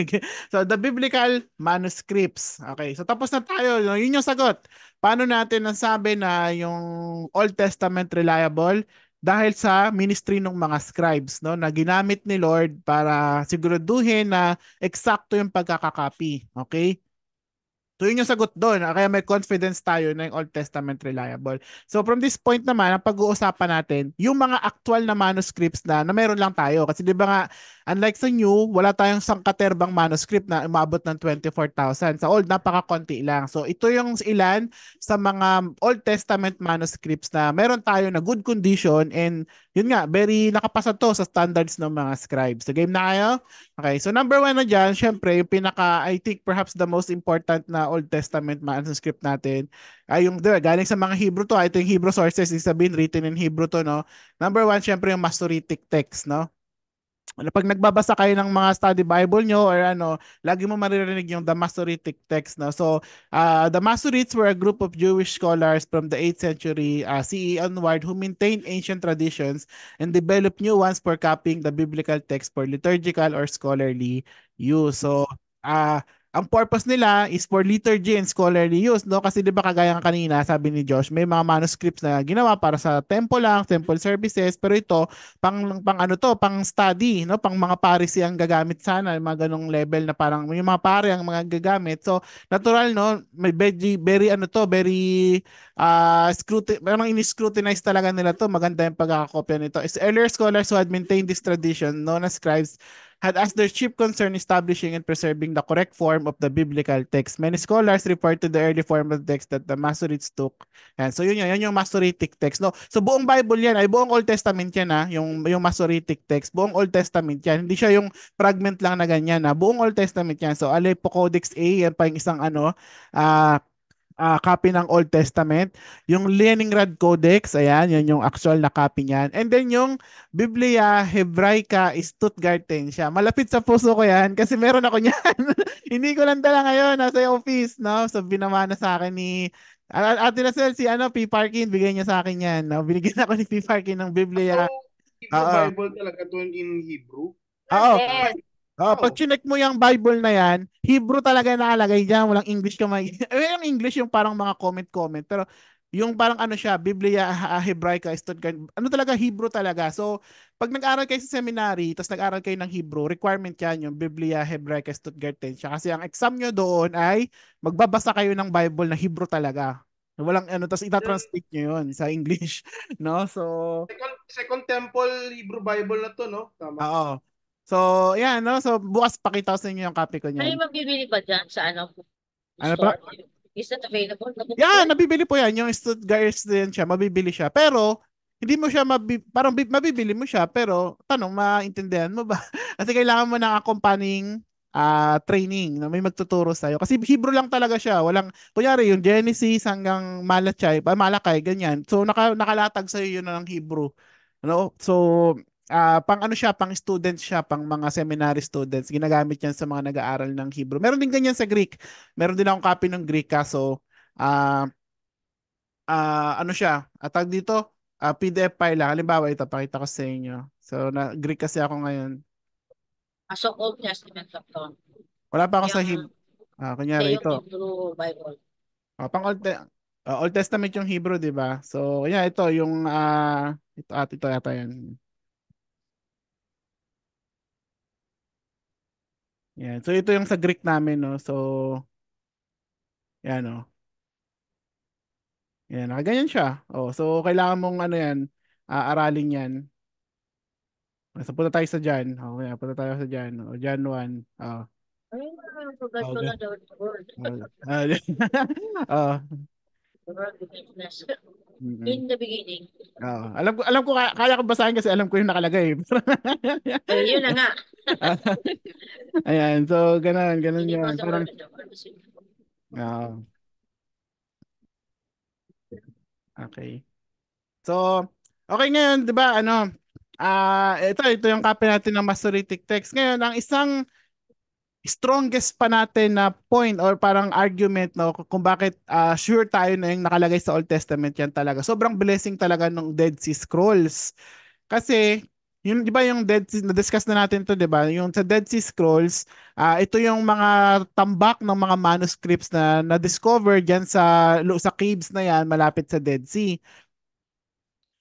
[LAUGHS] so the biblical manuscripts. Okay. So tapos na tayo. Yun yung sagot. Paano natin nasabi na yung Old Testament reliable dahil sa ministry ng mga scribes no na ginamit ni Lord para siguraduhin na eksakto yung pagkakakapi okay So yun yung sagot doon. Ah, kaya may confidence tayo na yung Old Testament reliable. So from this point naman, ang pag-uusapan natin, yung mga actual na manuscripts na, na meron lang tayo. Kasi di ba nga, unlike sa new, wala tayong sangkaterbang manuscript na umabot ng 24,000. Sa old, napaka-konti lang. So ito yung ilan sa mga Old Testament manuscripts na meron tayo na good condition and yun nga, very nakapasa to sa standards ng mga scribes. So game na kayo? Okay, so number one na dyan, syempre, yung pinaka, I think perhaps the most important na Old Testament manuscript natin. Ay ah, yung diba, galing sa mga Hebrew to, ah, ito yung Hebrew sources, is sabihin written in Hebrew to, no. Number one, syempre yung Masoretic text, no. Ano, pag nagbabasa kayo ng mga study Bible nyo or ano, lagi mo maririnig yung the Masoretic text. No? So, uh, the Masoretes were a group of Jewish scholars from the 8th century uh, ah, CE onward who maintained ancient traditions and developed new ones for copying the biblical text for liturgical or scholarly use. So, uh, ang purpose nila is for liturgy and scholarly use, no? Kasi 'di ba kagaya ng kanina, sabi ni Josh, may mga manuscripts na ginawa para sa temple lang, temple services, pero ito pang pang ano to, pang study, no? Pang mga parisi ang gagamit sana, mga ganong level na parang yung mga pari ang mga gagamit. So, natural, no? May very, very ano to, very uh, ah, scrutin- parang in-scrutinize talaga nila to. Maganda yung pagkakakopya nito. It's earlier scholars who had maintained this tradition known as scribes had as their chief concern establishing and preserving the correct form of the biblical text. Many scholars refer to the early form of text that the Masoretes took. And so yun yun, yun yung Masoretic text. No? So buong Bible yan, ay buong Old Testament yan ha, ah. yung, yung Masoretic text. Buong Old Testament yan. Hindi siya yung fragment lang na ganyan ha. Ah. Buong Old Testament yan. So Aleppo Codex A, yan pa yung isang ano, ah, uh, uh, copy ng Old Testament. Yung Leningrad Codex, ayan, yun yung actual na copy niyan. And then yung Biblia Hebraica Stuttgartensia. Malapit sa puso ko yan kasi meron ako niyan. [LAUGHS] Hindi ko lang dala ngayon, nasa office, no? So binama na sa akin ni Ate Rosel, si ano, P. Parkin, bigay niya sa akin yan. No? Binigyan [LAUGHS] ako ni P. Parkin ng Biblia. Oh, Bible talaga to in Hebrew. Oo. Yes. Ah, oh, pag chinek mo yung Bible na yan, Hebrew talaga nakalagay diyan, walang English ka may yung [LAUGHS] eh, English yung parang mga comment-comment, pero yung parang ano siya, Biblia ah, ah, Hebraica, Stuttgart, ano talaga Hebrew talaga. So, pag nag-aral kayo sa seminary, tapos nag-aral kayo ng Hebrew, requirement yan yung Biblia Hebraica Stuttgart, Siya kasi ang exam nyo doon ay magbabasa kayo ng Bible na Hebrew talaga. Walang ano, tapos itatranslate nyo yun sa English, [LAUGHS] no? So... Second, Second Temple Hebrew Bible na to, no? Tama. Oo. So, yan, no? So, bukas pakita ko sa inyo yung copy ko niyan. Ay, mabibili ba dyan sa ano? Ano pa? Is that available? Nabukod? Yeah, nabibili po yan. Yung Stuttgart din siya, mabibili siya. Pero, hindi mo siya mabi- parang mabibili mo siya pero tanong maintindihan mo ba [LAUGHS] kasi kailangan mo ng accompanying uh, training na may magtuturo sa iyo kasi Hebrew lang talaga siya walang kunyari yung Genesis hanggang Malachi pa Malakay ganyan so naka, nakalatag sa iyo yun ng Hebrew ano so uh, pang ano siya, pang student siya, pang mga seminary students. Ginagamit yan sa mga nag-aaral ng Hebrew. Meron din ganyan sa Greek. Meron din akong copy ng Greek kaso uh, uh, ano siya, atag dito, uh, PDF file lang. Halimbawa, ito, pakita ko sa inyo. So, na, Greek kasi ako ngayon. Ah, so, Old Testament of Tom. Wala pa ako yung, sa Hebrew. Ah, kunyari ito. Hebrew Bible. Ah, pang Old, uh, Old Testament yung Hebrew, di ba? So, kaya yeah, ito, yung, uh, ito, at ito yata yan. Yan. So ito yung sa Greek namin, no. So yan, no. Yan, ganyan siya. Oh, so kailangan mong ano yan, aaralin yan. So punta tayo sa Jan. Oh, okay, punta tayo sa Jan. Oh, Jan 1. Oh. Ay, forgot na daw oh, [LAUGHS] oh. the word. Oh. In the beginning. Oo. Oh, alam ko alam ko kaya, ko basahin kasi alam ko yung nakalagay. eh, [LAUGHS] yun na nga. [LAUGHS] Ayan, so ganun, ganun Hindi yun. Hindi Parang, uh, okay. So, okay ngayon, di ba, ano, ah uh, ito, ito yung copy natin ng Masoretic text. Ngayon, ang isang strongest pa natin na point or parang argument no kung bakit uh, sure tayo na yung nakalagay sa Old Testament yan talaga. Sobrang blessing talaga ng Dead Sea Scrolls. Kasi yung 'di ba yung Dead Sea na-discuss na natin 'to 'di ba? Yung sa Dead Sea Scrolls, uh, ito yung mga tambak ng mga manuscripts na na-discover diyan sa sa caves na 'yan malapit sa Dead Sea.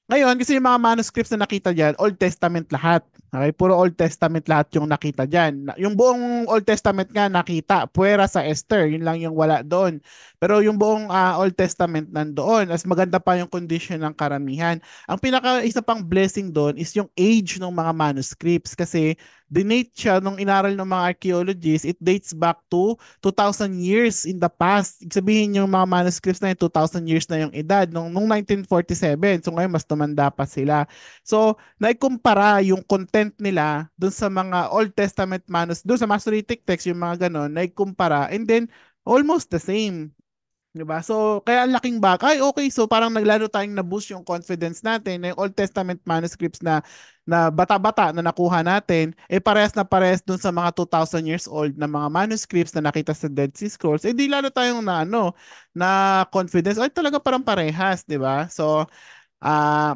Ngayon, kasi yung mga manuscripts na nakita diyan, Old Testament lahat. Okay, puro Old Testament lahat yung nakita diyan. Yung buong Old Testament nga nakita, puwera sa Esther, yun lang yung wala doon. Pero yung buong uh, Old Testament nandoon, as maganda pa yung condition ng karamihan. Ang pinaka isa pang blessing doon is yung age ng mga manuscripts kasi the nature nung inaral ng mga archaeologists, it dates back to 2,000 years in the past. Ibig sabihin yung mga manuscripts na yung 2,000 years na yung edad, nung, nung 1947. So ngayon, mas tumanda pa sila. So, naikumpara yung content print nila dun sa mga Old Testament manus, dun sa Masoretic text, yung mga ganon, na ikumpara, and then, almost the same. 'di ba? So, kaya ang laking back. Ay, okay, so parang naglalo tayong na-boost yung confidence natin na yung Old Testament manuscripts na na bata-bata na nakuha natin, eh parehas na parehas dun sa mga 2,000 years old na mga manuscripts na nakita sa Dead Sea Scrolls, eh di lalo tayong na ano, na confidence. Ay, talaga parang parehas, 'di ba? So, ah uh,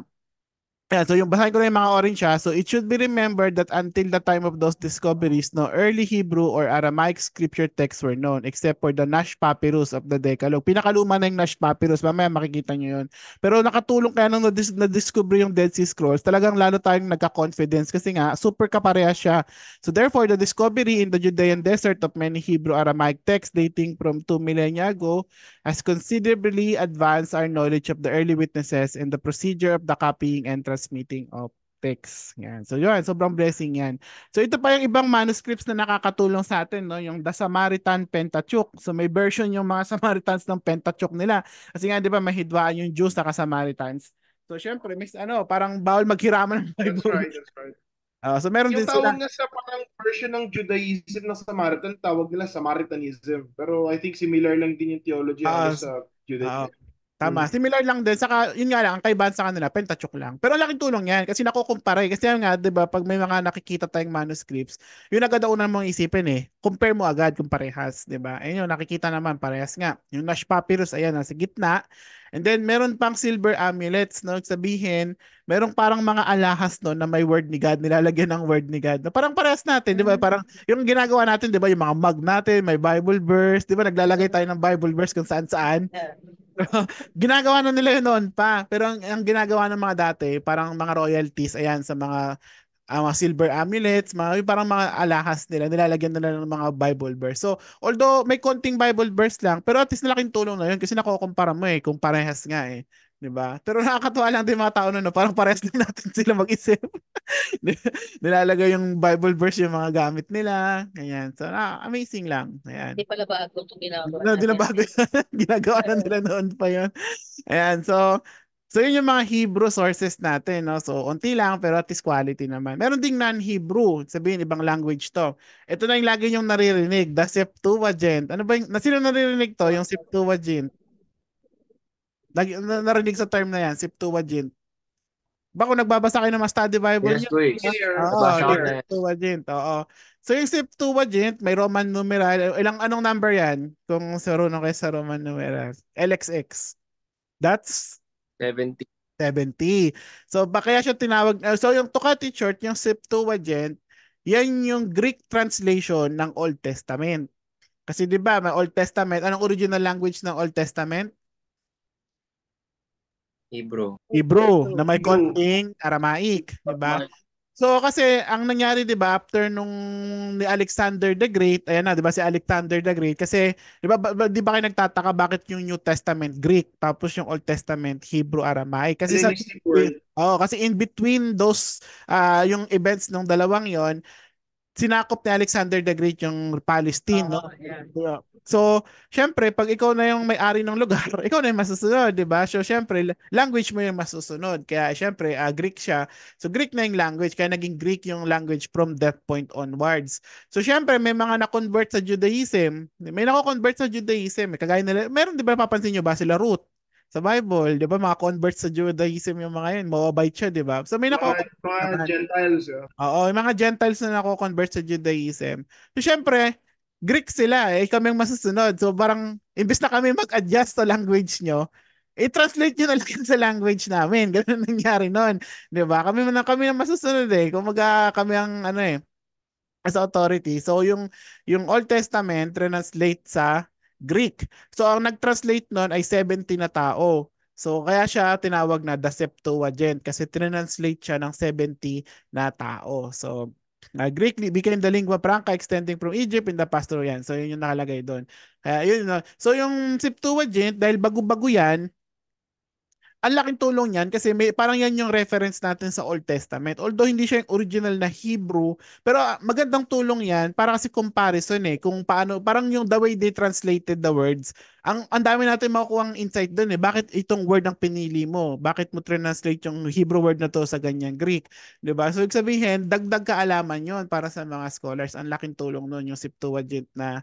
Ayan, so yung basahin ko na yung mga orange ha. So it should be remembered that until the time of those discoveries, no early Hebrew or Aramaic scripture texts were known except for the Nash Papyrus of the Decalogue. Pinakaluma na yung Nash Papyrus. Mamaya makikita nyo yun. Pero nakatulong kaya nung na-discover yung Dead Sea Scrolls, talagang lalo tayong nagka-confidence kasi nga super kapareha siya. So therefore, the discovery in the Judean desert of many Hebrew Aramaic texts dating from 2 millennia ago has considerably advanced our knowledge of the early witnesses and the procedure of the copying and meeting of text. Yan. So yun, sobrang blessing yan. So ito pa yung ibang manuscripts na nakakatulong sa atin, no? yung The Samaritan Pentateuch. So may version yung mga [LAUGHS] Samaritans ng Pentateuch nila. Kasi nga, di ba, mahidwaan yung Jews sa Samaritans. So syempre, miss, ano, parang bawal maghiraman ng Bible. That's right, that's right. Uh, [LAUGHS] so meron yung din sila. Yung tawag na sa parang version ng Judaism ng Samaritan, tawag nila Samaritanism. Pero I think similar lang din yung theology uh, sa Judaism. Uh, Tama. Hmm. Similar lang din. Saka, yun nga lang, ang kaibahan sa kanila, pentatchok lang. Pero ang laking tulong yan kasi nakukumpara eh. Kasi yan nga, di ba, pag may mga nakikita tayong manuscripts, yun agad ang unang mong isipin eh. Compare mo agad kung parehas, di ba? Ayun yun, nakikita naman, parehas nga. Yung Nash Papyrus, ayan, nasa gitna. And then, meron pang silver amulets, no? Sabihin, merong parang mga alahas, no, na may word ni God, nilalagyan ng word ni God. No? Parang parehas natin, di ba? Mm. Parang yung ginagawa natin, di ba, yung mga mug natin, may Bible verse, di ba? Naglalagay tayo ng Bible verse kung saan-saan. [LAUGHS] ginagawa na nila yun noon pa. Pero ang, ang ginagawa ng mga dati, parang mga royalties, ayan, sa mga uh, mga silver amulets, mga, parang mga alahas nila, nilalagyan nila ng mga Bible verse. So, although may konting Bible verse lang, pero at least nalaking tulong na yun kasi nakukumpara mo eh, kung parehas nga eh. 'di ba? Pero nakakatuwa lang din mga tao noon, no, parang parehas din [LAUGHS] natin sila mag-isip. [LAUGHS] Nilalagay yung Bible verse yung mga gamit nila, ganyan. So, ah, amazing lang. Ayan. Hindi pala bago 'tong ginagawa. No, hindi na bago. [LAUGHS] ginagawa na nila noon pa 'yon. Ayan, so So yun yung mga Hebrew sources natin, no? So unti lang pero at least quality naman. Meron ding non-Hebrew, sabihin ibang language to. Ito na yung lagi yung naririnig, the Septuagint. Ano ba yung, na sino naririnig to? Yung Septuagint. Lagi, narinig sa term na yan, Septuagint. Bako nagbabasa kayo ng mga study Bible yes, niyo. Yes, Septuagint. Oo. So yung Septuagint, may Roman numeral. Ilang anong number yan? Kung sarunong kayo sa Roman numeral. LXX. That's? 70. 70. So baka siya tinawag. Uh, so yung Tocati Church, yung Septuagint, yan yung Greek translation ng Old Testament. Kasi 'di ba, may Old Testament, anong original language ng Old Testament? Hebrew. Hebrew na may konting Aramaic, di ba? So kasi ang nangyari 'di ba after nung ni Alexander the Great, ayan na 'di ba si Alexander the Great kasi 'di ba 'di ba kayo nagtataka bakit yung New Testament Greek tapos yung Old Testament Hebrew Aramaic kasi sa Oh, kasi in between those uh, yung events nung dalawang 'yon, sinakop ni Alexander the Great yung Palestine, oh, no? Ah, so, syempre, pag ikaw na yung may-ari ng lugar, [LAUGHS] ikaw na yung masusunod, di ba? So, syempre, language mo yung masusunod. Kaya, syempre, uh, Greek siya. So, Greek na yung language. Kaya, naging Greek yung language from that point onwards. So, syempre, may mga na-convert sa Judaism. May na convert sa Judaism. Kagaya nila, meron, di ba, papansin nyo ba sila Ruth? sa Bible, 'di ba? Mga convert sa Judaism yung mga 'yun, Moabite siya, 'di ba? So may nako mga Gentiles. Yeah. Oh. Oo, yung mga Gentiles na nako-convert sa Judaism. So syempre, Greek sila, eh kami ang masusunod. So parang imbes na kami mag-adjust sa language nyo, i-translate nyo na lang [LAUGHS] sa language namin. Ganun nangyari noon. 'Di ba? Kami na kami ang masusunod eh. Kung Kumaga kami ang ano eh as authority. So yung yung Old Testament translate sa Greek. So ang nag-translate noon ay 70 na tao. So kaya siya tinawag na the Septuagint kasi translate siya ng 70 na tao. So uh, Greek became the lingua franca extending from Egypt in the past So yun yung nakalagay doon. Kaya yun. No? So yung Septuagint dahil bago-bago yan, ang laking tulong niyan kasi may, parang yan yung reference natin sa Old Testament. Although hindi siya yung original na Hebrew, pero ah, magandang tulong yan para kasi comparison eh, kung paano, parang yung the way they translated the words. Ang, ang dami natin makukuha ang insight doon eh, bakit itong word ang pinili mo? Bakit mo translate yung Hebrew word na to sa ganyang Greek? ba diba? So, ibig sabihin, dagdag kaalaman yon para sa mga scholars. Ang laking tulong noon yung Septuagint na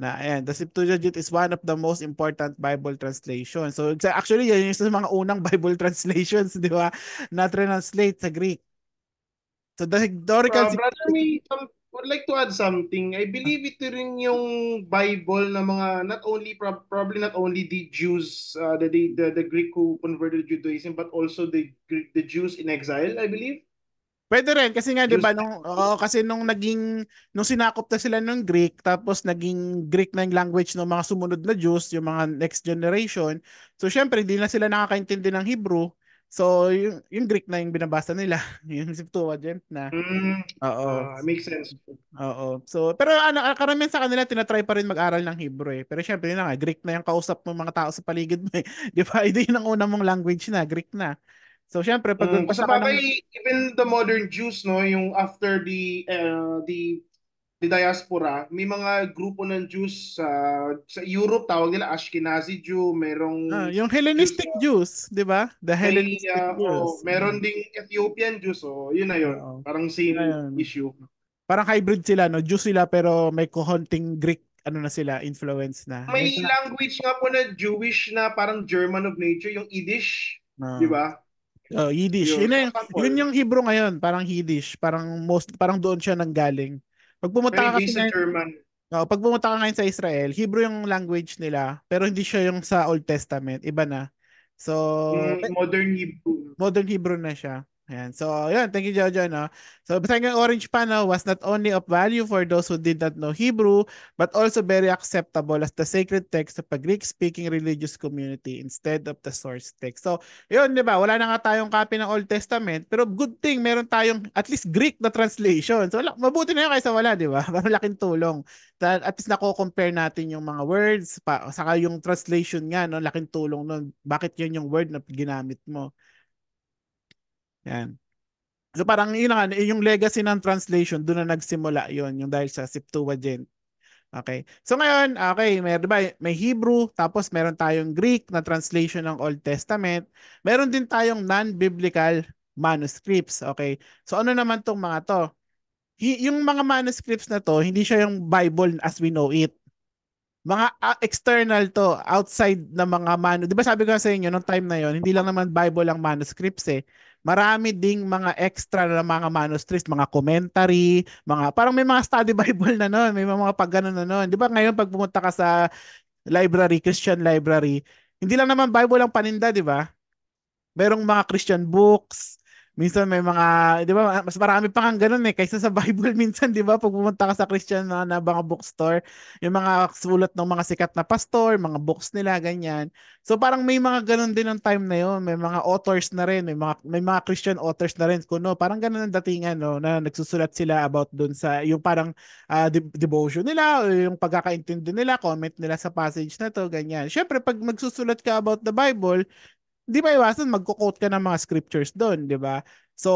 na ayan, the Septuagint is one of the most important Bible translations. So actually, yan yung sa mga unang [LAUGHS] Bible translations, di ba? Na translate sa Greek. So the historical... Uh, brother, may, um, would like to add something. I believe ito rin yung Bible na mga not only probably not only the Jews uh, the, the the Greek who converted Judaism but also the the Jews in exile I believe. Pwede rin kasi nga 'di ba nung oh, kasi nung naging nung sinakop na sila ng Greek tapos naging Greek na yung language ng mga sumunod na Jews, yung mga next generation. So syempre hindi na sila nakakaintindi ng Hebrew. So yung, yung Greek na yung binabasa nila, [LAUGHS] yung Septuagint Gent na. Mm, Oo. Uh, makes sense. Oo. So pero ano ah, karamihan sa kanila tinatry pa rin mag-aral ng Hebrew eh. Pero syempre na Greek na yung kausap mo mga tao sa paligid mo eh. [LAUGHS] 'Di ba? Ito yung ang una mong language na, Greek na. So syempre pag mm, basta pa ng... even the modern Jews no yung after the uh, the the diaspora may mga grupo ng Jews sa uh, sa Europe tawag nila Ashkenazi Jew merong ah, yung Hellenistic Jews, Jews 'di ba the Hellenistic may, uh, Jews oh, meron ding Ethiopian Jews oh yun na yun oh. parang same Ayan. issue parang hybrid sila no Jews sila pero may kohonting Greek ano na sila, influence na. May language nga po na Jewish na parang German of nature, yung Yiddish, no. Ah. di ba? Oh, Yiddish. Yun, yun, yun yung Hebrew ngayon, parang Yiddish, parang most parang doon siya nanggaling. Pag pumunta ka sa ngayon, German. Oh, pag pumunta ka ngayon sa Israel, Hebrew yung language nila, pero hindi siya yung sa Old Testament, iba na. So, mm, modern Hebrew. Modern Hebrew na siya. Yan. So, yun. Thank you, Jojo. No? So, Batangang Orange Panel was not only of value for those who did not know Hebrew, but also very acceptable as the sacred text of a Greek-speaking religious community instead of the source text. So, yun, di ba? Wala na nga tayong copy ng Old Testament, pero good thing, meron tayong at least Greek na translation. So, mabuti na yun kaysa wala, di ba? Malaking [LAUGHS] tulong. At least nako-compare natin yung mga words, pa, saka yung translation nga, no? laking tulong nun. Bakit yun yung word na ginamit mo? Yan. So parang yun nga, yung legacy ng translation, doon na nagsimula yon yung dahil sa Septuagint. Okay. So ngayon, okay, may, diba, may Hebrew, tapos meron tayong Greek na translation ng Old Testament. Meron din tayong non-biblical manuscripts. Okay. So ano naman tong mga to? Hi, yung mga manuscripts na to, hindi siya yung Bible as we know it. Mga external to, outside na mga manu... Di ba sabi ko sa inyo, nung time na yon hindi lang naman Bible ang manuscripts eh marami ding mga extra na mga manuscripts, mga commentary, mga parang may mga study bible na noon, may mga pagganon na noon. 'Di ba? Ngayon pag pumunta ka sa library, Christian library, hindi lang naman Bible ang paninda, 'di ba? Merong mga Christian books, Minsan may mga, di ba, mas marami pa kang ganun eh, kaysa sa [LAUGHS] Bible minsan, di ba, pag pumunta ka sa Christian na, na mga bookstore, yung mga sulat ng mga sikat na pastor, mga books nila, ganyan. So parang may mga ganun din ng time na yon may mga authors na rin, may mga, may mga Christian authors na rin, kuno, parang ganun ang datingan, no, na nagsusulat sila about dun sa, yung parang uh, de- devotion nila, o yung pagkakaintindi nila, comment nila sa passage na to, ganyan. Siyempre, pag magsusulat ka about the Bible, di ba iwasan magko-quote ka ng mga scriptures doon, di ba? So,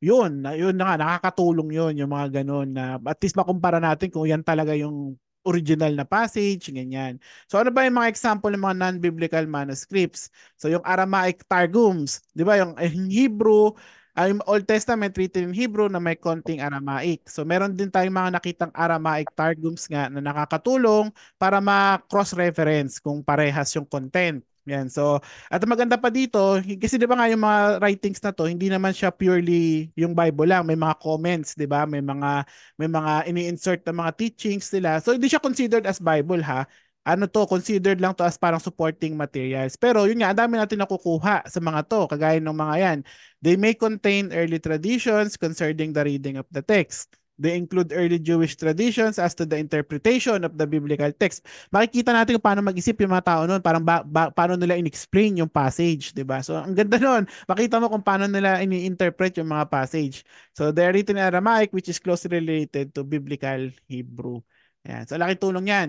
yun, yun na nga, nakakatulong yun, yung mga ganun na at least makumpara natin kung yan talaga yung original na passage, ganyan. So ano ba yung mga example ng mga non-biblical manuscripts? So yung Aramaic Targums, di ba? Yung in eh, Hebrew, ang ah, Old Testament written in Hebrew na may konting Aramaic. So meron din tayong mga nakitang Aramaic Targums nga na nakakatulong para ma-cross-reference kung parehas yung content. Yan. So, at maganda pa dito, kasi 'di ba nga yung mga writings na to, hindi naman siya purely yung Bible lang, may mga comments, 'di ba? May mga may mga ini-insert na mga teachings nila. So, hindi siya considered as Bible ha. Ano to, considered lang to as parang supporting materials. Pero yun nga, ang dami natin nakukuha sa mga to, kagaya ng mga yan. They may contain early traditions concerning the reading of the text They include early Jewish traditions as to the interpretation of the biblical text. Makikita natin kung paano mag-isip yung mga tao noon, parang ba, ba, paano nila in-explain yung passage, 'di ba? So ang ganda noon, makita mo kung paano nila ini-interpret yung mga passage. So they're written in Aramaic which is closely related to biblical Hebrew. Ayan. So laki tulong 'yan.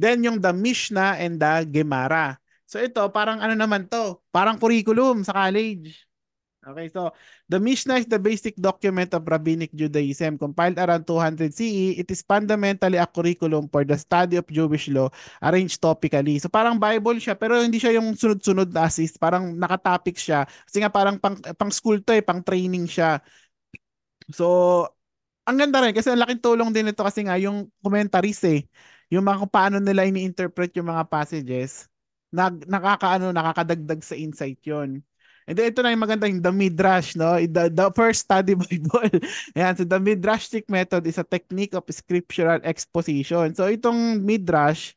Then yung the Mishnah and the Gemara. So ito parang ano naman 'to? Parang curriculum sa college. Okay, so the Mishnah is the basic document of Rabbinic Judaism compiled around 200 CE. It is fundamentally a curriculum for the study of Jewish law arranged topically. So parang Bible siya pero hindi siya yung sunod-sunod na assist. Parang nakatopic siya. Kasi nga parang pang, pang school to eh, pang training siya. So ang ganda rin kasi ang laking tulong din ito kasi nga yung commentaries eh. Yung mga kung paano nila ini-interpret yung mga passages. Nag, nakakaano, nakakadagdag sa insight yon And then ito na yung magandang the midrash, no? The, the first study [LAUGHS] Bible. Ayan, so the midrashic method is a technique of scriptural exposition. So itong midrash,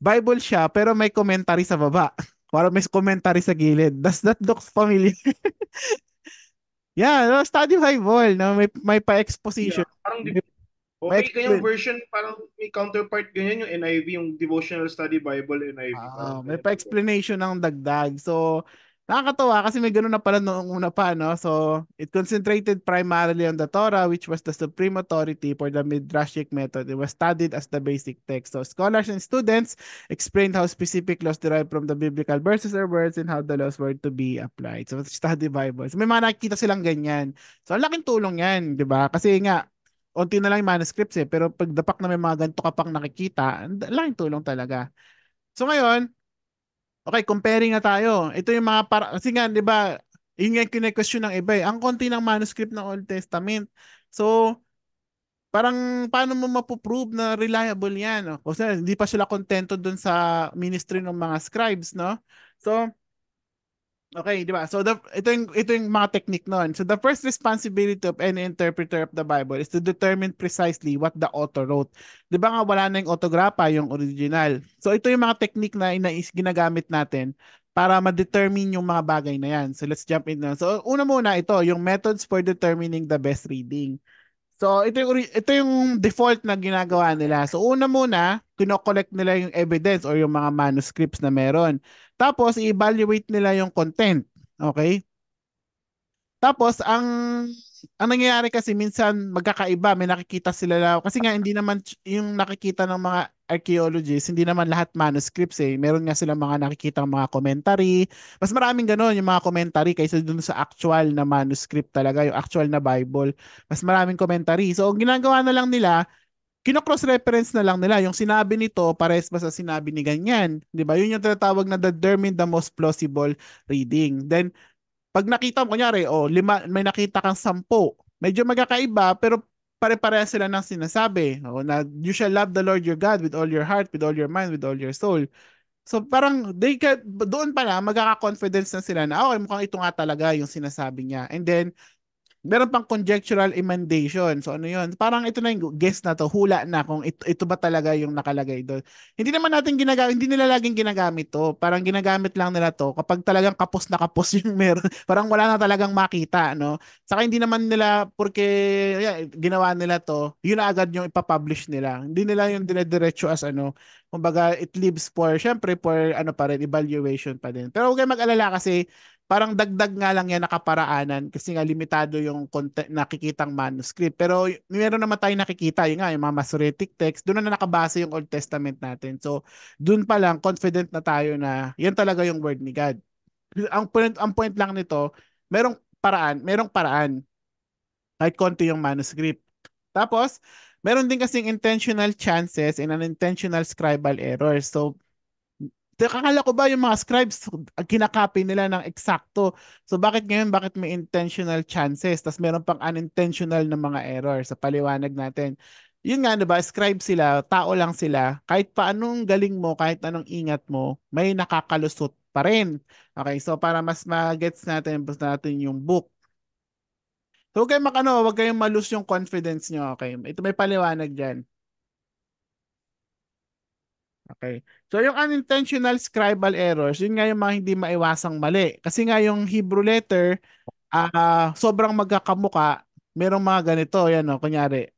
Bible siya, pero may commentary sa baba. [LAUGHS] Parang may commentary sa gilid. Does that look familiar? [LAUGHS] yeah, no, study Bible, no? May, may pa-exposition. Yeah, parang di- Okay, yung version, parang may counterpart ganyan yung NIV, yung Devotional Study Bible, NIV. Ah, may pa-explanation ng dagdag. So, Nakakatawa kasi may ganun na pala noong una pa, no? So, it concentrated primarily on the Torah, which was the supreme authority for the Midrashic method. It was studied as the basic text. So, scholars and students explained how specific laws derived from the biblical verses or words and how the laws were to be applied. So, study Bibles. So, may mga nakikita silang ganyan. So, ang laking tulong yan, di ba? Kasi nga, unti na lang yung manuscripts eh, pero pag dapak na may mga ganito ka pang nakikita, ang laking tulong talaga. So, ngayon, Okay, comparing na tayo. Ito yung mga para kasi nga 'di ba, yun nga kine-question ng iba eh. Ang konti ng manuscript ng Old Testament. So, parang paano mo mapuprove na reliable yan? No? Kasi hindi pa sila kontento dun sa ministry ng mga scribes, no? So, Okay, di ba? So the ito yung ito yung mga technique noon. So the first responsibility of any interpreter of the Bible is to determine precisely what the author wrote. Di ba nga wala na yung autographa, yung original. So ito yung mga technique na, na ginagamit natin para ma-determine yung mga bagay na yan. So let's jump in na. So una muna ito, yung methods for determining the best reading. So, ito yung, ito yung default na ginagawa nila. So, una muna, kinokollect nila yung evidence or yung mga manuscripts na meron. Tapos, i-evaluate nila yung content. Okay? Tapos, ang ang nangyayari kasi minsan magkakaiba, may nakikita sila lang. Kasi nga hindi naman yung nakikita ng mga archaeologists, hindi naman lahat manuscripts eh. Meron nga sila mga nakikita mga commentary. Mas maraming ganun yung mga commentary kaysa dun sa actual na manuscript talaga, yung actual na Bible. Mas maraming commentary. So, ang ginagawa na lang nila, kino-cross-reference na lang nila yung sinabi nito pares ba sa sinabi ni ganyan. 'Di ba? Yun yung tinatawag na determine the most plausible reading. Then pag nakita mo, kunyari, oh, lima, may nakita kang sampo, medyo magkakaiba, pero pare-pareha sila ng sinasabi. Oh, na you shall love the Lord your God with all your heart, with all your mind, with all your soul. So parang they can, doon pa na magkaka-confidence na sila na okay, mukhang ito nga talaga yung sinasabi niya. And then meron pang conjectural emendation. So ano yun? Parang ito na yung guess na to, hula na kung ito, ito ba talaga yung nakalagay doon. Hindi naman natin ginagamit, hindi nila laging ginagamit to. Parang ginagamit lang nila to kapag talagang kapos na kapos [LAUGHS] yung meron. Parang wala na talagang makita, no? Saka hindi naman nila, porque yeah, ginawa nila to, yun na agad yung ipapublish nila. Hindi nila yung dinediretso as ano, kumbaga it leaves for, syempre for ano pa rin, evaluation pa din. Pero huwag kayo mag-alala kasi parang dagdag nga lang yan nakaparaanan kasi nga limitado yung content, nakikitang manuscript. Pero meron naman tayong nakikita, yun nga, yung mga Masoretic text, doon na nakabasa yung Old Testament natin. So, doon pa lang, confident na tayo na yan talaga yung word ni God. Ang point, ang point lang nito, merong paraan, merong paraan kahit konti yung manuscript. Tapos, meron din kasing intentional chances and unintentional scribal errors. So, Kakala ko ba yung mga scribes, kinakopy nila ng eksakto. So bakit ngayon, bakit may intentional chances? Tapos meron pang unintentional na mga error sa paliwanag natin. Yun nga, diba, scribe sila, tao lang sila. Kahit pa anong galing mo, kahit anong ingat mo, may nakakalusot pa rin. Okay, so para mas ma-gets natin, bus natin yung book. So huwag kayong, mag, huwag kayong malus yung confidence nyo. Okay, ito may paliwanag dyan. Okay. So yung unintentional scribal errors, yun nga yung mga hindi maiwasang mali. Kasi nga yung Hebrew letter, uh, sobrang magkakamuka, merong mga ganito, yan o, oh, kunyari.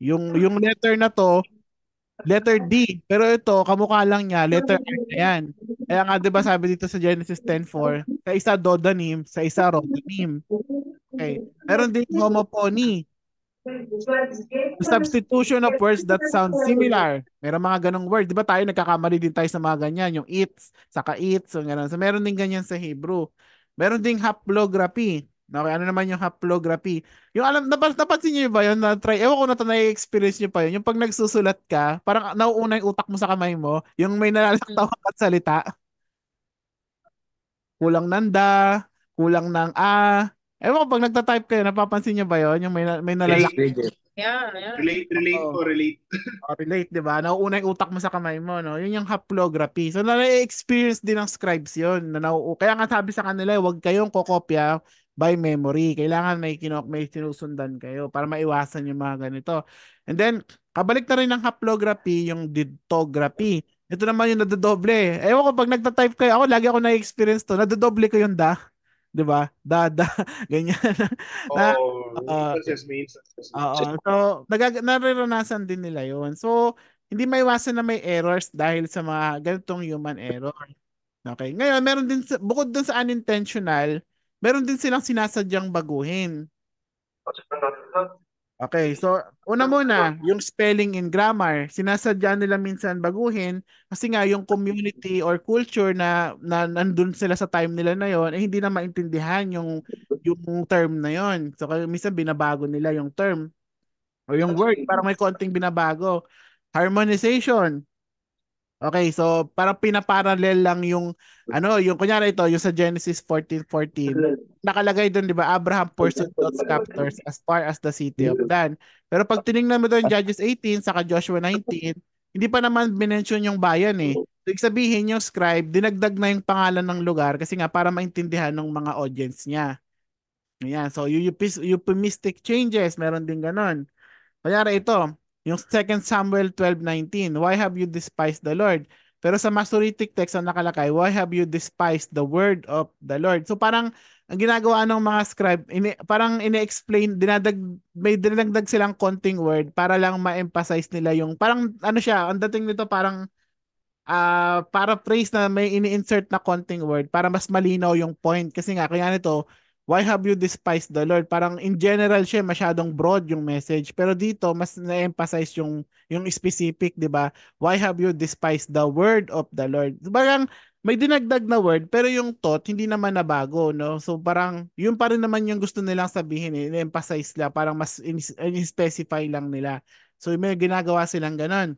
Yung, yung letter na to, letter D, pero ito, kamukha lang niya, letter R na yan. Kaya nga, di ba sabi dito sa Genesis 10.4, sa isa dodonym, sa isa rotonym. Okay. Meron din homophony. Substitution of words that sound similar. Meron mga ganong word. Di ba tayo nagkakamali din tayo sa mga ganyan? Yung eats, saka eats, so ganun. So, meron din ganyan sa Hebrew. Meron ding haplography. Okay, ano naman yung haplography? Yung alam, napas, napansin nyo ba yun? Na, try, ewan ko na ito, na-experience nyo pa yun. Yung pag nagsusulat ka, parang nauuna yung utak mo sa kamay mo, yung may nalalaktawan mm. at salita. Kulang ng da, kulang ng a, Ewan ko, pag nagta-type kayo, napapansin niyo ba yon Yung may, may nalalaki. yeah, yeah. relate, relate oh. ko, relate. oh, [LAUGHS] relate, di ba? Nauuna yung utak mo sa kamay mo, no? Yun yung haplography. So, na-experience din ng scribes yon na nau- Kaya nga sabi sa kanila, huwag kayong kokopya by memory. Kailangan may, kinok, may sinusundan kayo para maiwasan yung mga ganito. And then, kabalik na rin ng haplography, yung dittography. Ito naman yung nadadoble. Ewan ko, pag nagta-type kayo, ako lagi ako na-experience to, nadadoble ko yung da. 'di ba? Dada, [LAUGHS] ganyan. Oh, na, uh, instances may Uh, so nagag- nariranasan din nila 'yon. So hindi maiwasan na may errors dahil sa mga ganitong human error. Okay. Ngayon, meron din sa, bukod dun sa unintentional, meron din silang sinasadyang baguhin. Okay, so una ah, muna, oh. yung spelling and grammar, sinasadya nila minsan baguhin kasi nga yung community or culture na, na nandun sila sa time nila na yon eh hindi na maintindihan yung yung term na yon. So kaya minsan binabago nila yung term or yung word para may konting binabago. Harmonization, Okay, so parang pinaparallel lang yung ano, yung kunyari ito, yung sa Genesis 14:14. Nakalagay doon, 'di ba? Abraham pursued Lot's captors as far as the city of Dan. Pero pag tiningnan mo doon Judges 18 saka Joshua 19, hindi pa naman binention yung bayan eh. So, ibig sabihin yung scribe, dinagdag na yung pangalan ng lugar kasi nga para maintindihan ng mga audience niya. Ayan, so you, you, euphemistic changes, meron din ganon. Kunyari ito, yung 2 Samuel 12:19, why have you despised the Lord? Pero sa Masoretic text ang nakalakay, why have you despised the word of the Lord? So parang ang ginagawa ng mga scribe, ini, parang ine-explain, dinadag, may dinadagdag silang konting word para lang ma-emphasize nila yung, parang ano siya, ang dating nito parang uh, para phrase na may ini-insert na konting word para mas malinaw yung point. Kasi nga, kaya nito, why have you despised the Lord? Parang in general siya masyadong broad yung message. Pero dito mas na-emphasize yung yung specific, 'di ba? Why have you despised the word of the Lord? Parang may dinagdag na word pero yung thought hindi naman nabago no so parang yun pa rin naman yung gusto nilang sabihin eh, emphasize la parang mas in-specify lang nila so may ginagawa silang ganun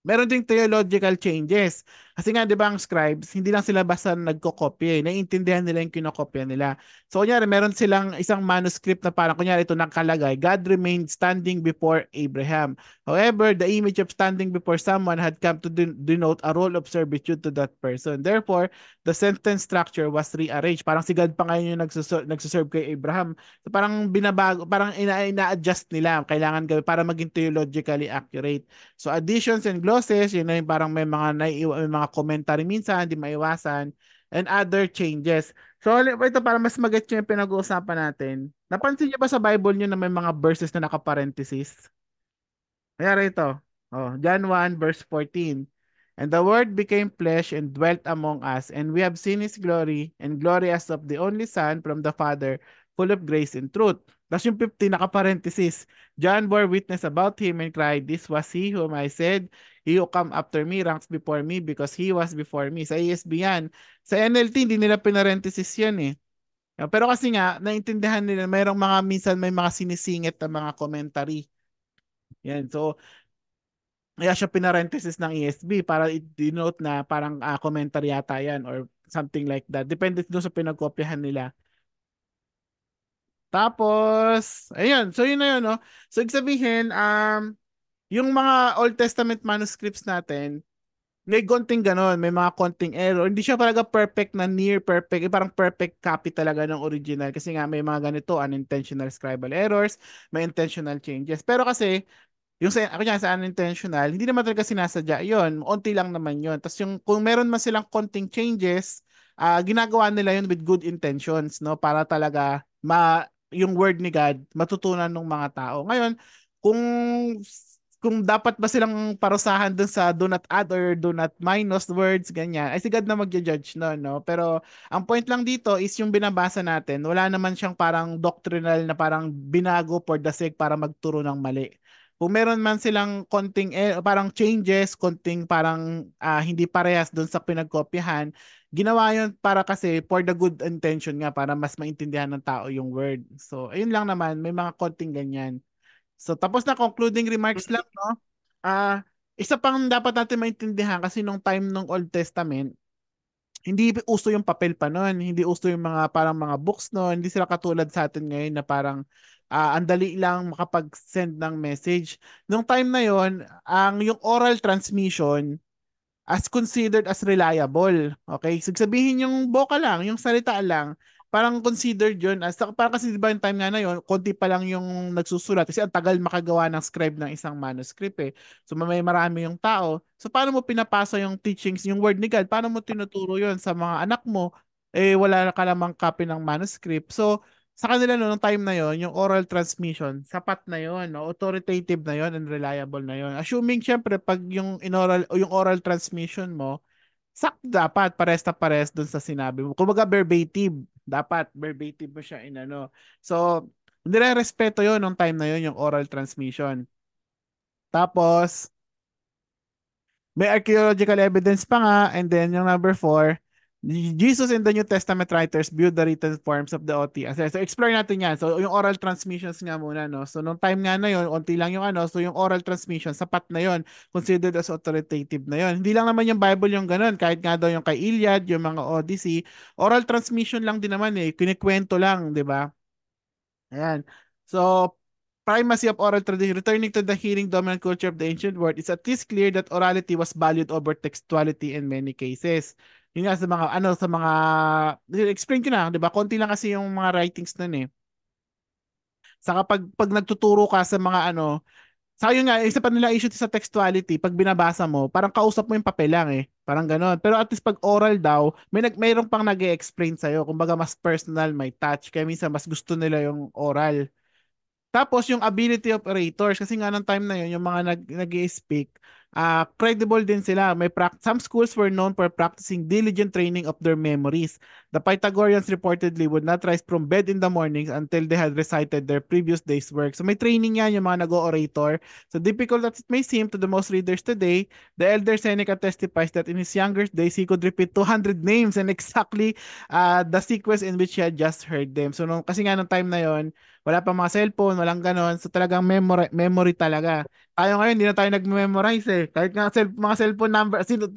meron ding theological changes kasi nga, di ba, ang scribes, hindi lang sila basta nagko-copy eh. Naiintindihan nila yung kinokopya nila. So, kunyari, meron silang isang manuscript na parang, kunyari, ito nakalagay, God remained standing before Abraham. However, the image of standing before someone had come to den- denote a role of servitude to that person. Therefore, the sentence structure was rearranged. Parang si God pa ngayon yung nagsusur- nagsuserve kay Abraham. So, parang binabago, parang ina- ina-adjust nila. Kailangan gawin para maging theologically accurate. So, additions and glosses, yun na yung parang may mga, naiiwa, may mga commentary minsan, hindi maiwasan, and other changes. So, ito para mas mag yung pinag-uusapan natin. Napansin niyo ba sa Bible niyo na may mga verses na naka nakaparenthesis? Kaya ito. Oh, John 1 verse 14. And the Word became flesh and dwelt among us, and we have seen His glory, and glory as of the only Son from the Father, full of grace and truth. Tapos yung 50, naka-parenthesis. John bore witness about him and cried, This was he whom I said, He who come after me ranks before me because he was before me. Sa ESB yan. Sa NLT, hindi nila pinarenthesis yun eh. Ah, pero kasi nga, naintindihan nila, mayroong mga, minsan may mga sinisingit na mga commentary. Yan, so, kaya siya pinarenthesis ng ESB para i-denote na parang uh, commentary yata yan or something like that. Depende doon sa pinagkopyahan nila. Tapos, ayun, so yun na yun, no? So, sabihin, um, yung mga Old Testament manuscripts natin, may konting ganon, may mga konting error. Hindi siya talaga perfect na near perfect, eh, parang perfect copy talaga ng original. Kasi nga may mga ganito, unintentional scribal errors, may intentional changes. Pero kasi, yung sa, ako niya, sa unintentional, hindi naman talaga sinasadya yon Unti lang naman yon Tapos yung, kung meron man silang konting changes, uh, ginagawa nila yon with good intentions, no? Para talaga ma yung word ni God matutunan ng mga tao. Ngayon, kung kung dapat ba silang parusahan dun sa do not add or do not minus words, ganyan, ay si God na mag judge no, no? Pero ang point lang dito is yung binabasa natin, wala naman siyang parang doctrinal na parang binago for the sake para magturo ng mali kung meron man silang konting eh, parang changes, konting parang uh, hindi parehas doon sa pinagkopyahan, ginawa yon para kasi for the good intention nga para mas maintindihan ng tao yung word. So ayun lang naman, may mga konting ganyan. So tapos na concluding remarks lang no. Ah, uh, isa pang dapat natin maintindihan kasi nung time ng Old Testament, hindi uso yung papel pa noon, hindi uso yung mga parang mga books noon, hindi sila katulad sa atin ngayon na parang uh, ang dali lang makapag-send ng message. Nung time na yon, ang yung oral transmission as considered as reliable. Okay? So, sabihin yung boka lang, yung salita lang, parang considered yun as parang kasi di ba yung time nga na yun konti pa lang yung nagsusulat kasi ang tagal makagawa ng scribe ng isang manuscript eh so may marami yung tao so paano mo pinapasa yung teachings yung word ni God paano mo tinuturo yun sa mga anak mo eh wala ka namang copy ng manuscript so sa kanila no, nung time na yon yung oral transmission sapat na yon no? authoritative na yon and reliable na yon assuming syempre pag yung inoral yung oral transmission mo sak dapat pares na pares doon sa sinabi mo. Kumbaga verbatim, dapat verbatim mo siya in ano. So, nire-respeto 'yon nung time na 'yon yung oral transmission. Tapos may archaeological evidence pa nga and then yung number four, Jesus and the New Testament writers viewed the written forms of the OT as So explore natin 'yan. So yung oral transmissions nga muna no. So nung time nga na yon, onti lang yung ano, so yung oral transmission sapat na yon, considered as authoritative na yon. Hindi lang naman yung Bible yung ganun, kahit nga daw yung kay Iliad, yung mga Odyssey, oral transmission lang din naman eh, kinikwento lang, 'di ba? Ayan. So primacy of oral tradition, returning to the hearing dominant culture of the ancient world, it's at least clear that orality was valued over textuality in many cases yun nga sa mga ano sa mga explain ko na, 'di ba? Konti lang kasi yung mga writings noon eh. sa kapag pag nagtuturo ka sa mga ano, saka yun nga isa pa nila issue sa textuality, pag binabasa mo, parang kausap mo yung papel lang eh. Parang ganoon Pero at least pag oral daw, may nag mayroong pang nag explain sa iyo. Kumbaga mas personal, may touch. Kaya minsan mas gusto nila yung oral. Tapos yung ability of orators kasi nga nung time na yun yung mga nag nag speak uh, credible din sila. May pra- some schools were known for practicing diligent training of their memories. The Pythagoreans reportedly would not rise from bed in the mornings until they had recited their previous day's work. So may training yan yung mga nag-orator. So difficult that it may seem to the most readers today, the elder Seneca testifies that in his younger days, he could repeat 200 names and [LAUGHS] exactly uh, the sequence in which he had just heard them. So nung, kasi nga nung time na yon wala pa mga cellphone, walang ganon. So talagang memory, memory talaga. Tayo ngayon, hindi na tayo nag-memorize eh. Kahit nga cell, mga cellphone number, [LAUGHS] sino,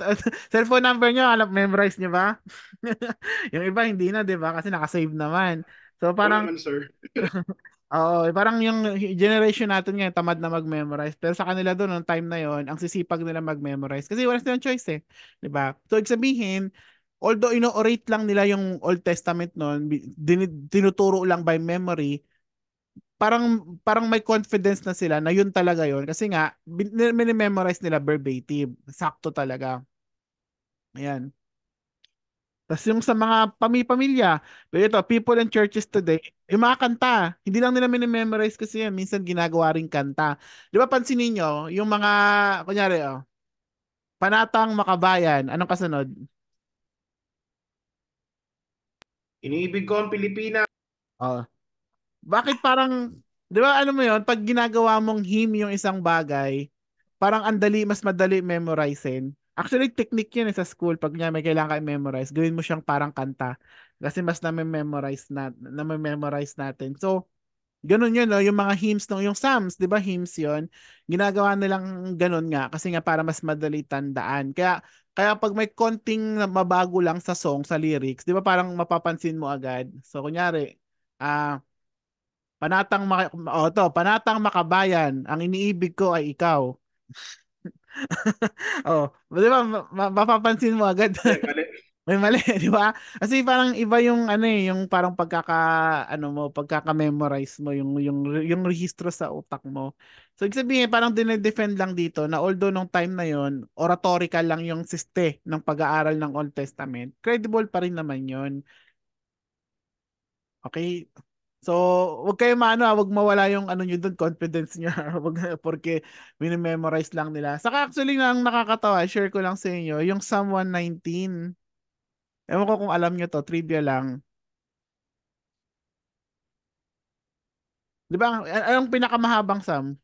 cellphone number nyo, alam, memorize nyo ba? [LAUGHS] yung iba, hindi na, di ba? Kasi nakasave naman. So parang... Naman, sir. [LAUGHS] Oo, oh, parang yung generation natin ngayon tamad na mag-memorize. Pero sa kanila doon, noong time na yon, ang sisipag nila mag-memorize. Kasi wala silang choice eh. ba? Diba? So, sabihin, although ino-orate lang nila yung Old Testament noon, din- tinuturo lang by memory, parang parang may confidence na sila na yun talaga yun kasi nga minimemorize nila verbatim sakto talaga ayan tapos yung sa mga pami-pamilya pero ito people and churches today yung mga kanta hindi lang nila minimemorize kasi yan minsan ginagawa rin kanta di ba pansin niyo yung mga kunyari oh panatang makabayan anong kasunod Iniibig ko ang Pilipinas. Oh. Bakit parang, di ba ano mo yon pag ginagawa mong him yung isang bagay, parang andali, mas madali memorizein. Actually, technique yun eh, sa school. Pag niya may kailangan ka memorize, gawin mo siyang parang kanta. Kasi mas na-memorize na, na-memorize natin. So, ganun yun, no? yung mga hymns, no? yung psalms, di ba hymns yon ginagawa nilang ganun nga kasi nga para mas madali tandaan. Kaya, kaya pag may konting mabago lang sa song, sa lyrics, di ba parang mapapansin mo agad. So, kunyari, ah, uh, Panatang maka- oh, to, panatang makabayan, ang iniibig ko ay ikaw. [LAUGHS] oh, di ba ma- mapapansin mo agad? [LAUGHS] May mali. di ba? Kasi parang iba yung ano eh, yung parang pagkaka ano mo, pagkaka-memorize mo yung yung yung rehistro sa utak mo. So ibig sabihin parang dinedefend lang dito na although nung time na yon, oratorical lang yung siste ng pag-aaral ng Old Testament. Credible pa rin naman yon. Okay, So, wag kayo maano, ah, wag mawala yung ano niyo doon confidence niyo, ah. [LAUGHS] wag porque mini lang nila. Saka actually nang nakakatawa, share ko lang sa inyo, yung Psalm 119. Ewan ko kung alam niyo to, trivia lang. 'Di ba? Anong pinakamahabang Psalm?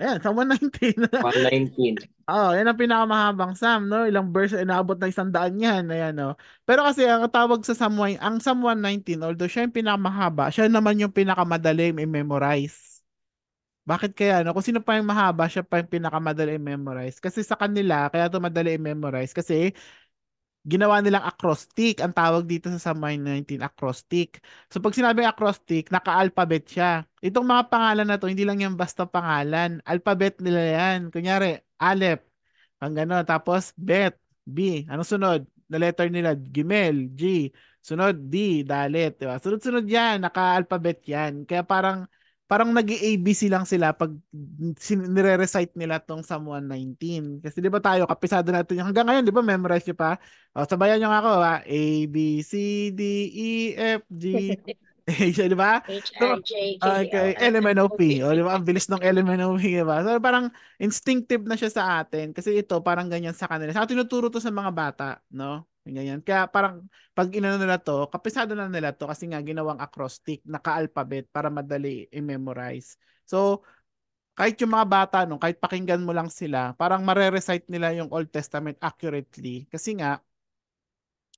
Ayan, sa 119. 119. [LAUGHS] Oo, oh, yan ang pinakamahabang Sam, no? Ilang verse, inaabot na isang daan yan. Ayan, no? Oh. Pero kasi ang tawag sa Sam, ang Sam 119, although siya yung pinakamahaba, siya naman yung pinakamadali i-memorize. Bakit kaya? No? Kung sino pa yung mahaba, siya pa yung pinakamadali i-memorize. Kasi sa kanila, kaya ito madali i-memorize. Kasi ginawa nilang acrostic. Ang tawag dito sa Samay 19, acrostic. So pag sinabing acrostic, naka-alphabet siya. Itong mga pangalan na to, hindi lang yan basta pangalan. Alphabet nila yan. Kunyari, Alep. Ang gano'n. Tapos, Bet. B. Anong sunod? Na letter nila, Gimel. G. Sunod, D. Dalet. Diba? Sunod-sunod yan. Naka-alphabet yan. Kaya parang, parang nag abc lang sila pag nire-recite nila tong Psalm 119. Kasi di ba tayo, kapisado natin yung hanggang ngayon, di ba memorize nyo pa? O, sabayan nyo nga ako, ha? A, B, C, D, E, F, G, [LAUGHS] H, di ba? H, I, J, K, okay. L, M, N, O, P. O, di ba? Ang bilis ng L, M, N, O, P, di ba? So, parang instinctive na siya sa atin. Kasi ito, parang ganyan sa kanila. Sa tinuturo to sa mga bata, no? Ganyan. Kaya parang pag inano nila to, kapisado na nila to kasi nga ginawang acrostic, naka-alphabet para madali i-memorize. So, kahit yung mga bata no, kahit pakinggan mo lang sila, parang mare nila yung Old Testament accurately. Kasi nga,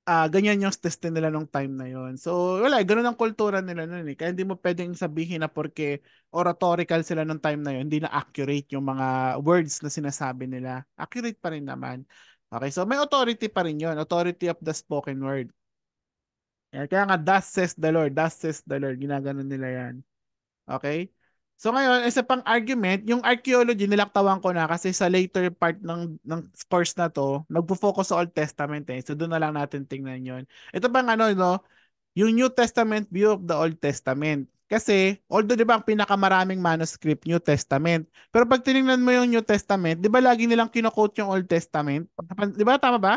uh, ganyan yung test nila nung time na yon. So, wala, ganun ang kultura nila noon eh. Kaya hindi mo pwedeng sabihin na porque oratorical sila nung time na yon, hindi na accurate yung mga words na sinasabi nila. Accurate pa rin naman. Okay, so may authority pa rin yun. Authority of the spoken word. Kaya nga, thus says the Lord, thus says the Lord. Ginaganon nila yan. Okay? So ngayon, isa pang argument, yung archaeology nilaktawan ko na kasi sa later part ng, ng course na to, nagpo-focus sa Old Testament eh. So doon na lang natin tingnan yon. Ito pang ano, no? yung New Testament view of the Old Testament. Kasi, although di ba ang pinakamaraming manuscript, New Testament. Pero pag tinignan mo yung New Testament, di ba lagi nilang kinokote yung Old Testament? Di ba? Tama ba?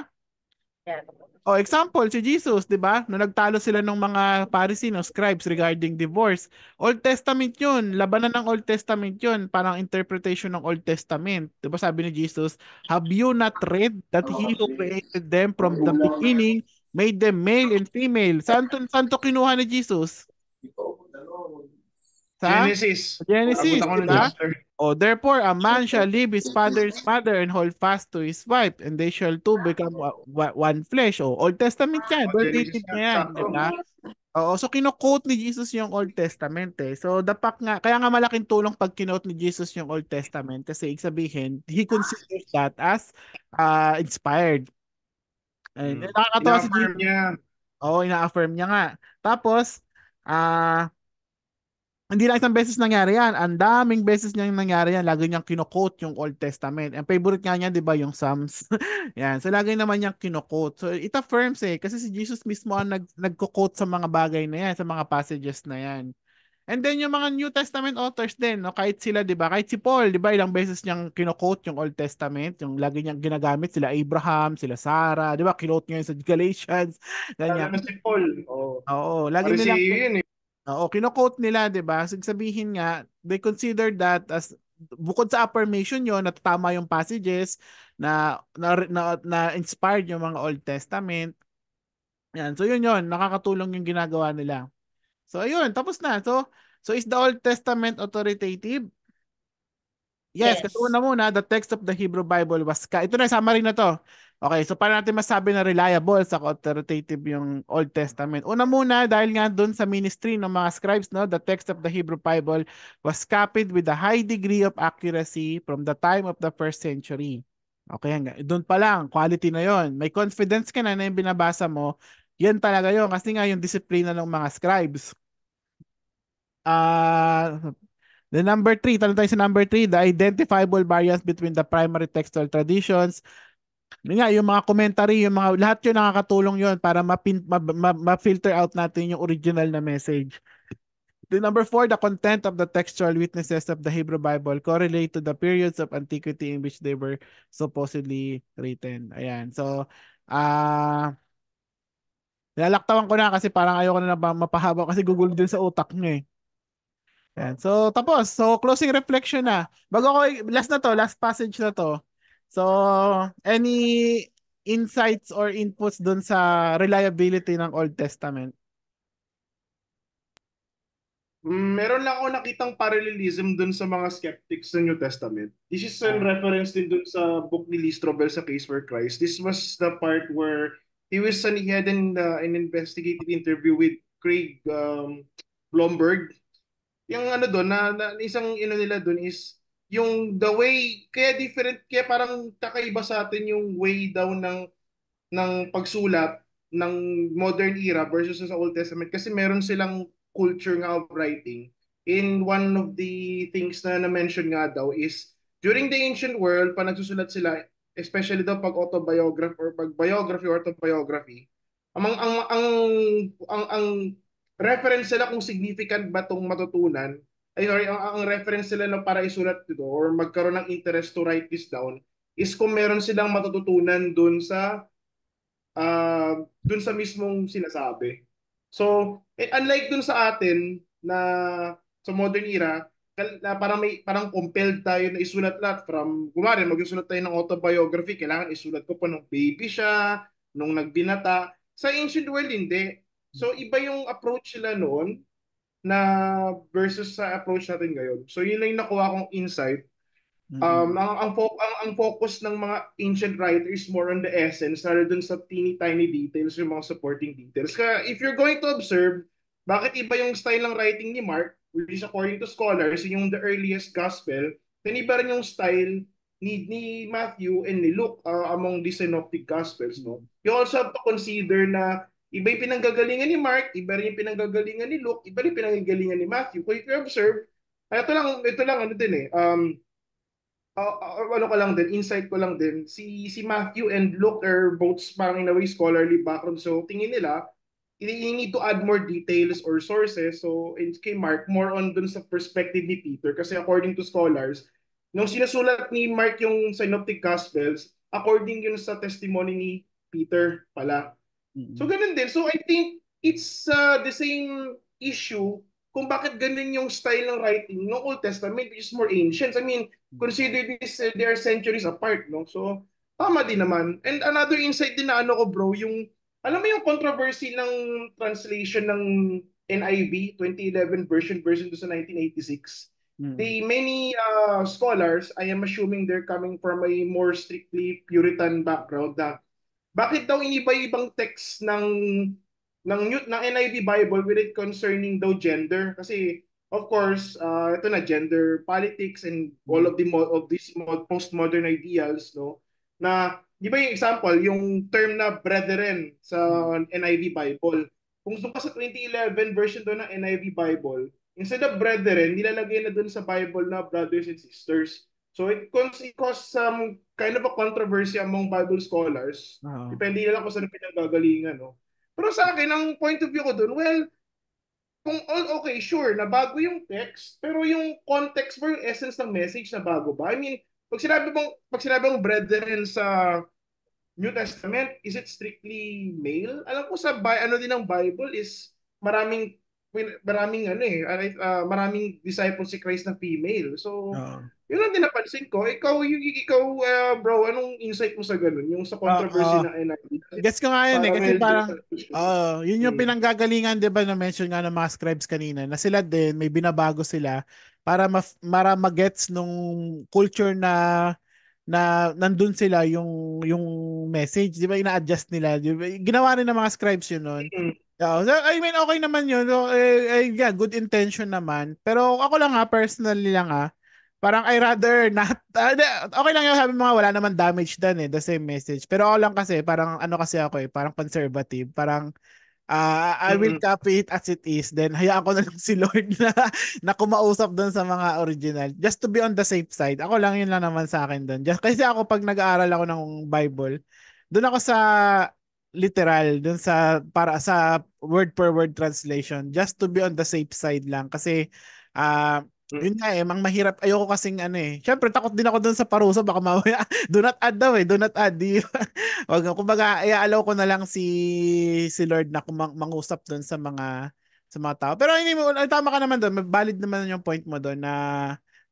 Yeah. O, oh, example, si Jesus, di ba? Nung nagtalo sila ng mga parisino, scribes regarding divorce. Old Testament yun. Labanan ng Old Testament yun. Parang interpretation ng Old Testament. Di ba sabi ni Jesus, Have you not read that He who created them from the beginning made them male and female? Saan to, saan to kinuha ni Jesus? Sa Genesis. Genesis, Abot ako Oh, therefore, a man shall leave his father's father and hold fast to his wife, and they shall two become one flesh. Oh, Old Testament yan. Old oh, Testament yan. Diba? so kino ni Jesus yung Old Testament eh. So dapat nga, kaya nga malaking tulong pag kinote ni Jesus yung Old Testament kasi ibig sabihin, he considers that as uh, inspired. And hmm. nakakatawa si Jesus. Niya. Oo, ina-affirm niya nga. Tapos, Ah, uh, hindi lang isang beses nangyari yan. Ang daming beses niyang nangyari yan. Lagi niyang kinokote yung Old Testament. Ang favorite nga niya, di ba, yung Psalms. [LAUGHS] yan. So, lagi naman niyang kinokote. So, it affirms eh. Kasi si Jesus mismo ang nag, nagkokote sa mga bagay na yan, sa mga passages na yan. And then yung mga New Testament authors din, no, kahit sila, 'di ba? Kahit si Paul, 'di ba, ilang beses niyang kino-quote yung Old Testament, yung lagi niyang ginagamit sila Abraham, sila Sarah, 'di ba? Kinote niya sa Galatians. Ganyan. Lalo si Paul. Oo. Oo, lagi Para nila. Eh. Oo, kino-quote nila, 'di ba? Sabihin nga, they consider that as bukod sa affirmation yon natatama yung passages na na, na, na inspired yung mga Old Testament. Yan. So yun yon nakakatulong yung ginagawa nila. So ayun, tapos na. So so is the Old Testament authoritative? Yes, yes. kasi una muna, the text of the Hebrew Bible was... Ka- Ito na, summary na to. Okay, so para natin masabi na reliable sa authoritative yung Old Testament. Una muna, dahil nga doon sa ministry ng mga scribes, no, the text of the Hebrew Bible was copied with a high degree of accuracy from the time of the first century. Okay, hanggang, doon pa lang, quality na yon. May confidence ka na na yung binabasa mo yan talaga yun. Kasi nga yung disiplina ng mga scribes. Uh, the number three, tanong tayo sa number three, the identifiable variance between the primary textual traditions. nga, yung mga commentary, yung mga, lahat yun nakakatulong yun para mapin, ma, ma, ma-filter out natin yung original na message. The number four, the content of the textual witnesses of the Hebrew Bible correlate to the periods of antiquity in which they were supposedly written. Ayan. So, ah, uh, Lalaktawan ko na kasi parang ayoko na mapahaba kasi gugulo din sa utak niya eh. Yan. So, tapos. So, closing reflection na. Bago ko, last na to, last passage na to. So, any insights or inputs dun sa reliability ng Old Testament? Mm, meron lang ako nakitang parallelism dun sa mga skeptics sa New Testament. This is a ah. reference din dun sa book ni Lee Strobel sa Case for Christ. This was the part where Tiwerson uh, he had an, uh, an investigative interview with Craig um, Blomberg. Yung ano doon, na, na isang ino nila doon is yung the way, kaya different, kaya parang kakaiba sa atin yung way daw ng, ng pagsulat ng modern era versus sa Old Testament kasi meron silang culture nga of writing. In one of the things na na-mention nga daw is during the ancient world, pa nagsusulat sila, especially daw pag autobiography or pag biography or autobiography, ang ang ang ang, ang reference nila kung significant ba tong matutunan ay or ang, ang reference nila lang para isulat ito or magkaroon ng interest to write this down is kung meron silang matututunan dun sa uh, dun sa mismong sinasabi. So, eh, unlike dun sa atin na sa modern era na parang may parang compelled tayo na isulat lahat from kumare magsusulat tayo ng autobiography kailangan isulat ko pa nung baby siya nung nagbinata sa ancient world hindi so iba yung approach nila noon na versus sa approach natin ngayon so yun lang yung nakuha kong insight mm-hmm. um mm-hmm. ang ang, fo- ang ang focus ng mga ancient writers more on the essence rather than sa teeny tiny details yung mga supporting details kaya if you're going to observe bakit iba yung style ng writing ni Mark which is according to scholars, yung the earliest gospel, kaniba rin yung style ni, ni Matthew and ni Luke uh, among the synoptic gospels. No? You also have to consider na iba yung pinanggagalingan ni Mark, iba rin yung pinanggagalingan ni Luke, iba rin yung pinanggagalingan ni Matthew. Kung you observe, ay, ah, ito lang, ito lang ano din eh, um, uh, uh, ano ko lang din, insight ko lang din, si, si Matthew and Luke are both parang in a way scholarly background. So tingin nila, you need to add more details or sources. So, in kay Mark, more on dun sa perspective ni Peter. Kasi according to scholars, nung sinasulat ni Mark yung synoptic gospels, according yun sa testimony ni Peter pala. Mm-hmm. So, ganun din. So, I think it's uh, the same issue kung bakit ganun yung style ng writing ng Old Testament which is more ancient. I mean, mm-hmm. consider this, uh, they are centuries apart, no? So, tama din naman. And another insight din na ano ko, bro, yung alam mo yung controversy ng translation ng NIV 2011 version versus sa 1986. Mm. The many uh, scholars, I am assuming they're coming from a more strictly Puritan background na bakit daw iniba-ibang text ng ng ng NIV Bible with it concerning daw gender kasi of course uh, ito na gender politics and all of the mo- of these mo- postmodern ideals no na di ba yung example, yung term na brethren sa NIV Bible, kung doon ka sa 2011 version doon ng NIV Bible, instead of brethren, nilalagay na doon sa Bible na brothers and sisters. So it caused, it some kind of a controversy among Bible scholars. Uh-huh. Depende nila kung saan pinagagalingan. No? Pero sa akin, ang point of view ko doon, well, kung all okay, sure, na bago yung text, pero yung context or yung essence ng message na bago ba? I mean, pag sinabi mong, pag sinabi mong brethren sa New Testament, is it strictly male? Alam ko sa Bible, ano din ang Bible is maraming maraming ano eh, uh, maraming disciples si Christ na female. So, uh-huh. yun ang dinapansin ko. Ikaw, yung, ikaw uh, bro, anong insight mo sa ganun? Yung sa controversy uh, uh, na NIV? Gets ko nga yan eh. Kasi parang, uh, yun yung hmm. pinanggagalingan, di ba, na mention nga ng mga scribes kanina, na sila din, may binabago sila para ma para magets nung culture na na nandun sila yung yung message, 'di ba? Ina-adjust nila. Diba? Ginawa rin ng mga scribes 'yun noon. Mm-hmm Yeah, I mean okay naman 'yun. So, eh, eh, yeah, good intention naman. Pero ako lang ha, ah, personally lang ha. Ah, parang I rather [LAUGHS] not uh, okay lang 'yung sabi mga wala naman damage din eh, the same message. Pero ako lang kasi parang ano kasi ako eh, parang conservative, parang Uh, I will copy it as it is. Then hayaan ko na lang [LAUGHS] si Lord na, na kumausap doon sa mga original. Just to be on the safe side. Ako lang yun lang naman sa akin doon. Just, kasi ako pag nag-aaral ako ng Bible, doon ako sa literal, dun sa para sa word per word translation just to be on the safe side lang kasi uh, yun nga eh, mang mahirap. Ayoko kasing ano eh. Siyempre, takot din ako dun sa parusa. Baka mamaya, [LAUGHS] do not add daw eh. Do not add. Di, [LAUGHS] wag na. Kumbaga, iaalaw ko na lang si, si Lord na kumang, mangusap dun sa mga sa mga tao. Pero hindi mo, tama ka naman doon. Valid naman yung point mo doon na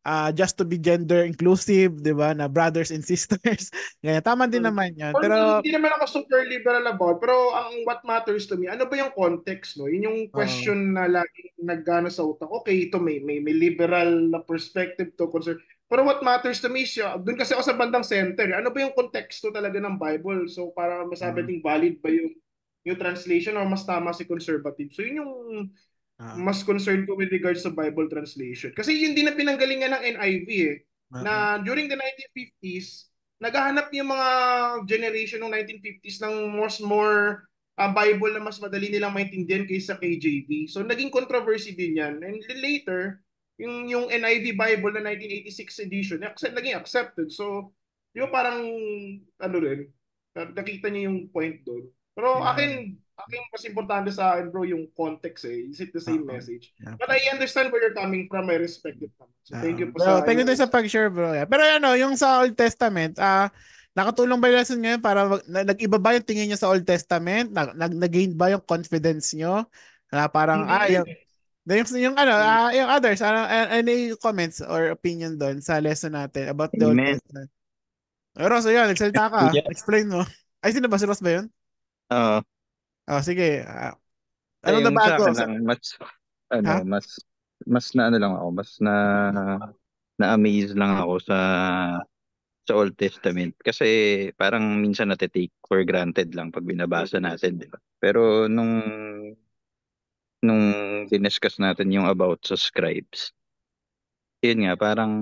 uh, just to be gender inclusive, 'di ba? Na brothers and [LAUGHS] sisters. Ganyan. Tama din mm. naman 'yan. Well, pero hindi naman ako super liberal about, pero ang what matters to me, ano ba yung context, no? Yun yung question uh, na lagi naggana sa utak. Okay, ito may may, may liberal na perspective to concern. Pero what matters to me is, doon kasi ako sa bandang center, eh. ano ba yung konteksto talaga ng Bible? So para masabi hmm. valid ba yung yung translation or mas tama si conservative. So yun yung Ah. Mas concerned ko with regards sa Bible translation. Kasi yun din na pinanggalingan ng NIV eh. Ah. Na during the 1950s, naghahanap yung mga generation ng 1950s ng most more uh, Bible na mas madali nilang maintindihan kaysa KJV. So naging controversy din yan. And later, yung yung NIV Bible na 1986 edition, accept, naging accepted. So, di parang ano rin, nakita niya yung point doon. Pero yeah. Hmm. akin, aking mas importante sa akin bro yung context eh. Is it the same uh-huh. message? Yeah. But I understand where you're coming from. I respect it So, uh-huh. thank you po bro, sa... Thank you din sa pag-share bro. Yeah. Pero ano, yung sa Old Testament, ah, uh, Nakatulong ba yung lesson ngayon para na, nag-iba ba yung tingin niyo sa Old Testament? Nag, nag, nag-gain ba yung confidence niyo? Na parang, mm-hmm. ah, yung, yung, yung ano, uh, yung others, ano, any comments or opinion doon sa lesson natin about the Old Amen. Old Testament? Ross, ayun, nagsalita ka. [LAUGHS] yeah. Explain mo. Ay, sino ba? Si Ross ba yun? Oo. Uh, Oh, sige. Uh, ah, ano na ba ako? Lang, mas, ano, ha? mas, mas na ano lang ako, mas na, na-amaze lang ako sa, sa Old Testament. Kasi parang minsan natitake for granted lang pag binabasa natin, di ba? Pero nung, nung diniscuss natin yung about sa scribes, yun nga, parang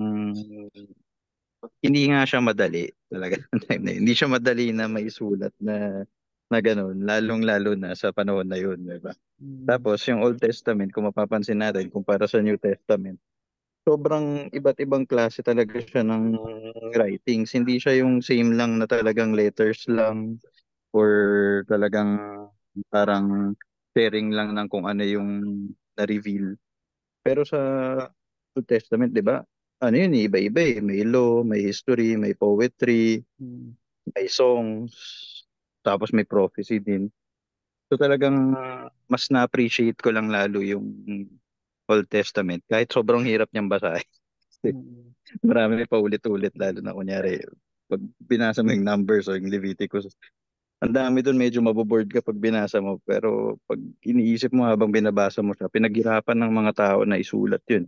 hindi nga siya madali talaga [LAUGHS] time na yun. Hindi siya madali na maisulat na na ganun, lalong-lalo na sa panahon na yun, Diba? ba? Mm. Tapos yung Old Testament, kung mapapansin natin, kumpara sa New Testament, sobrang iba't ibang klase talaga siya ng writings. Hindi siya yung same lang na talagang letters lang or talagang parang sharing lang ng kung ano yung na-reveal. Pero sa Old Testament, di ba? Ano yun, iba-iba eh. May law, may history, may poetry, mm. may songs, tapos may prophecy din. So talagang mas na-appreciate ko lang lalo yung Old Testament kahit sobrang hirap niyang basahin. Mm-hmm. Marami pa ulit-ulit lalo na kunyari pag binasa mo yung numbers o yung Leviticus ang dami doon medyo maboboard ka pag binasa mo pero pag iniisip mo habang binabasa mo siya pinaghirapan ng mga tao na isulat 'yun.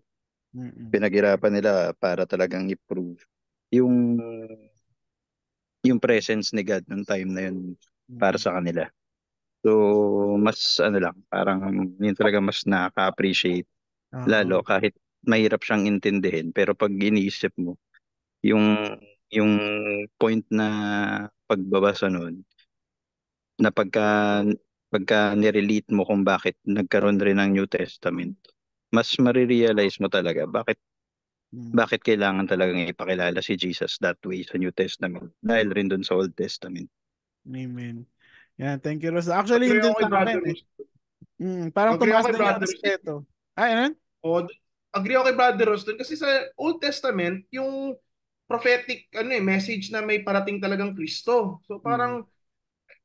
Mm-hmm. Pinaghirapan nila para talagang i-prove yung yung presence ni God nung time na yun para sa kanila. So, mas ano lang, parang yun talaga mas nakaka-appreciate. Uh-huh. Lalo kahit mahirap siyang intindihin, pero pag iniisip mo, yung yung point na pagbabasa noon na pagka, pagka nirelate mo kung bakit nagkaroon rin ng New Testament, mas marirealize mo talaga bakit Mm. Bakit kailangan talagang ipakilala si Jesus that way sa New Testament? Dahil rin dun sa Old Testament. Amen. Yeah, thank you, Ross. Actually, hindi sa akin. Eh. Mm, parang agree tumaas na yung respeto. Ay, ano? O, oh, agree ako kay Brother Ross dun kasi sa Old Testament, yung prophetic ano eh, message na may parating talagang Kristo. So parang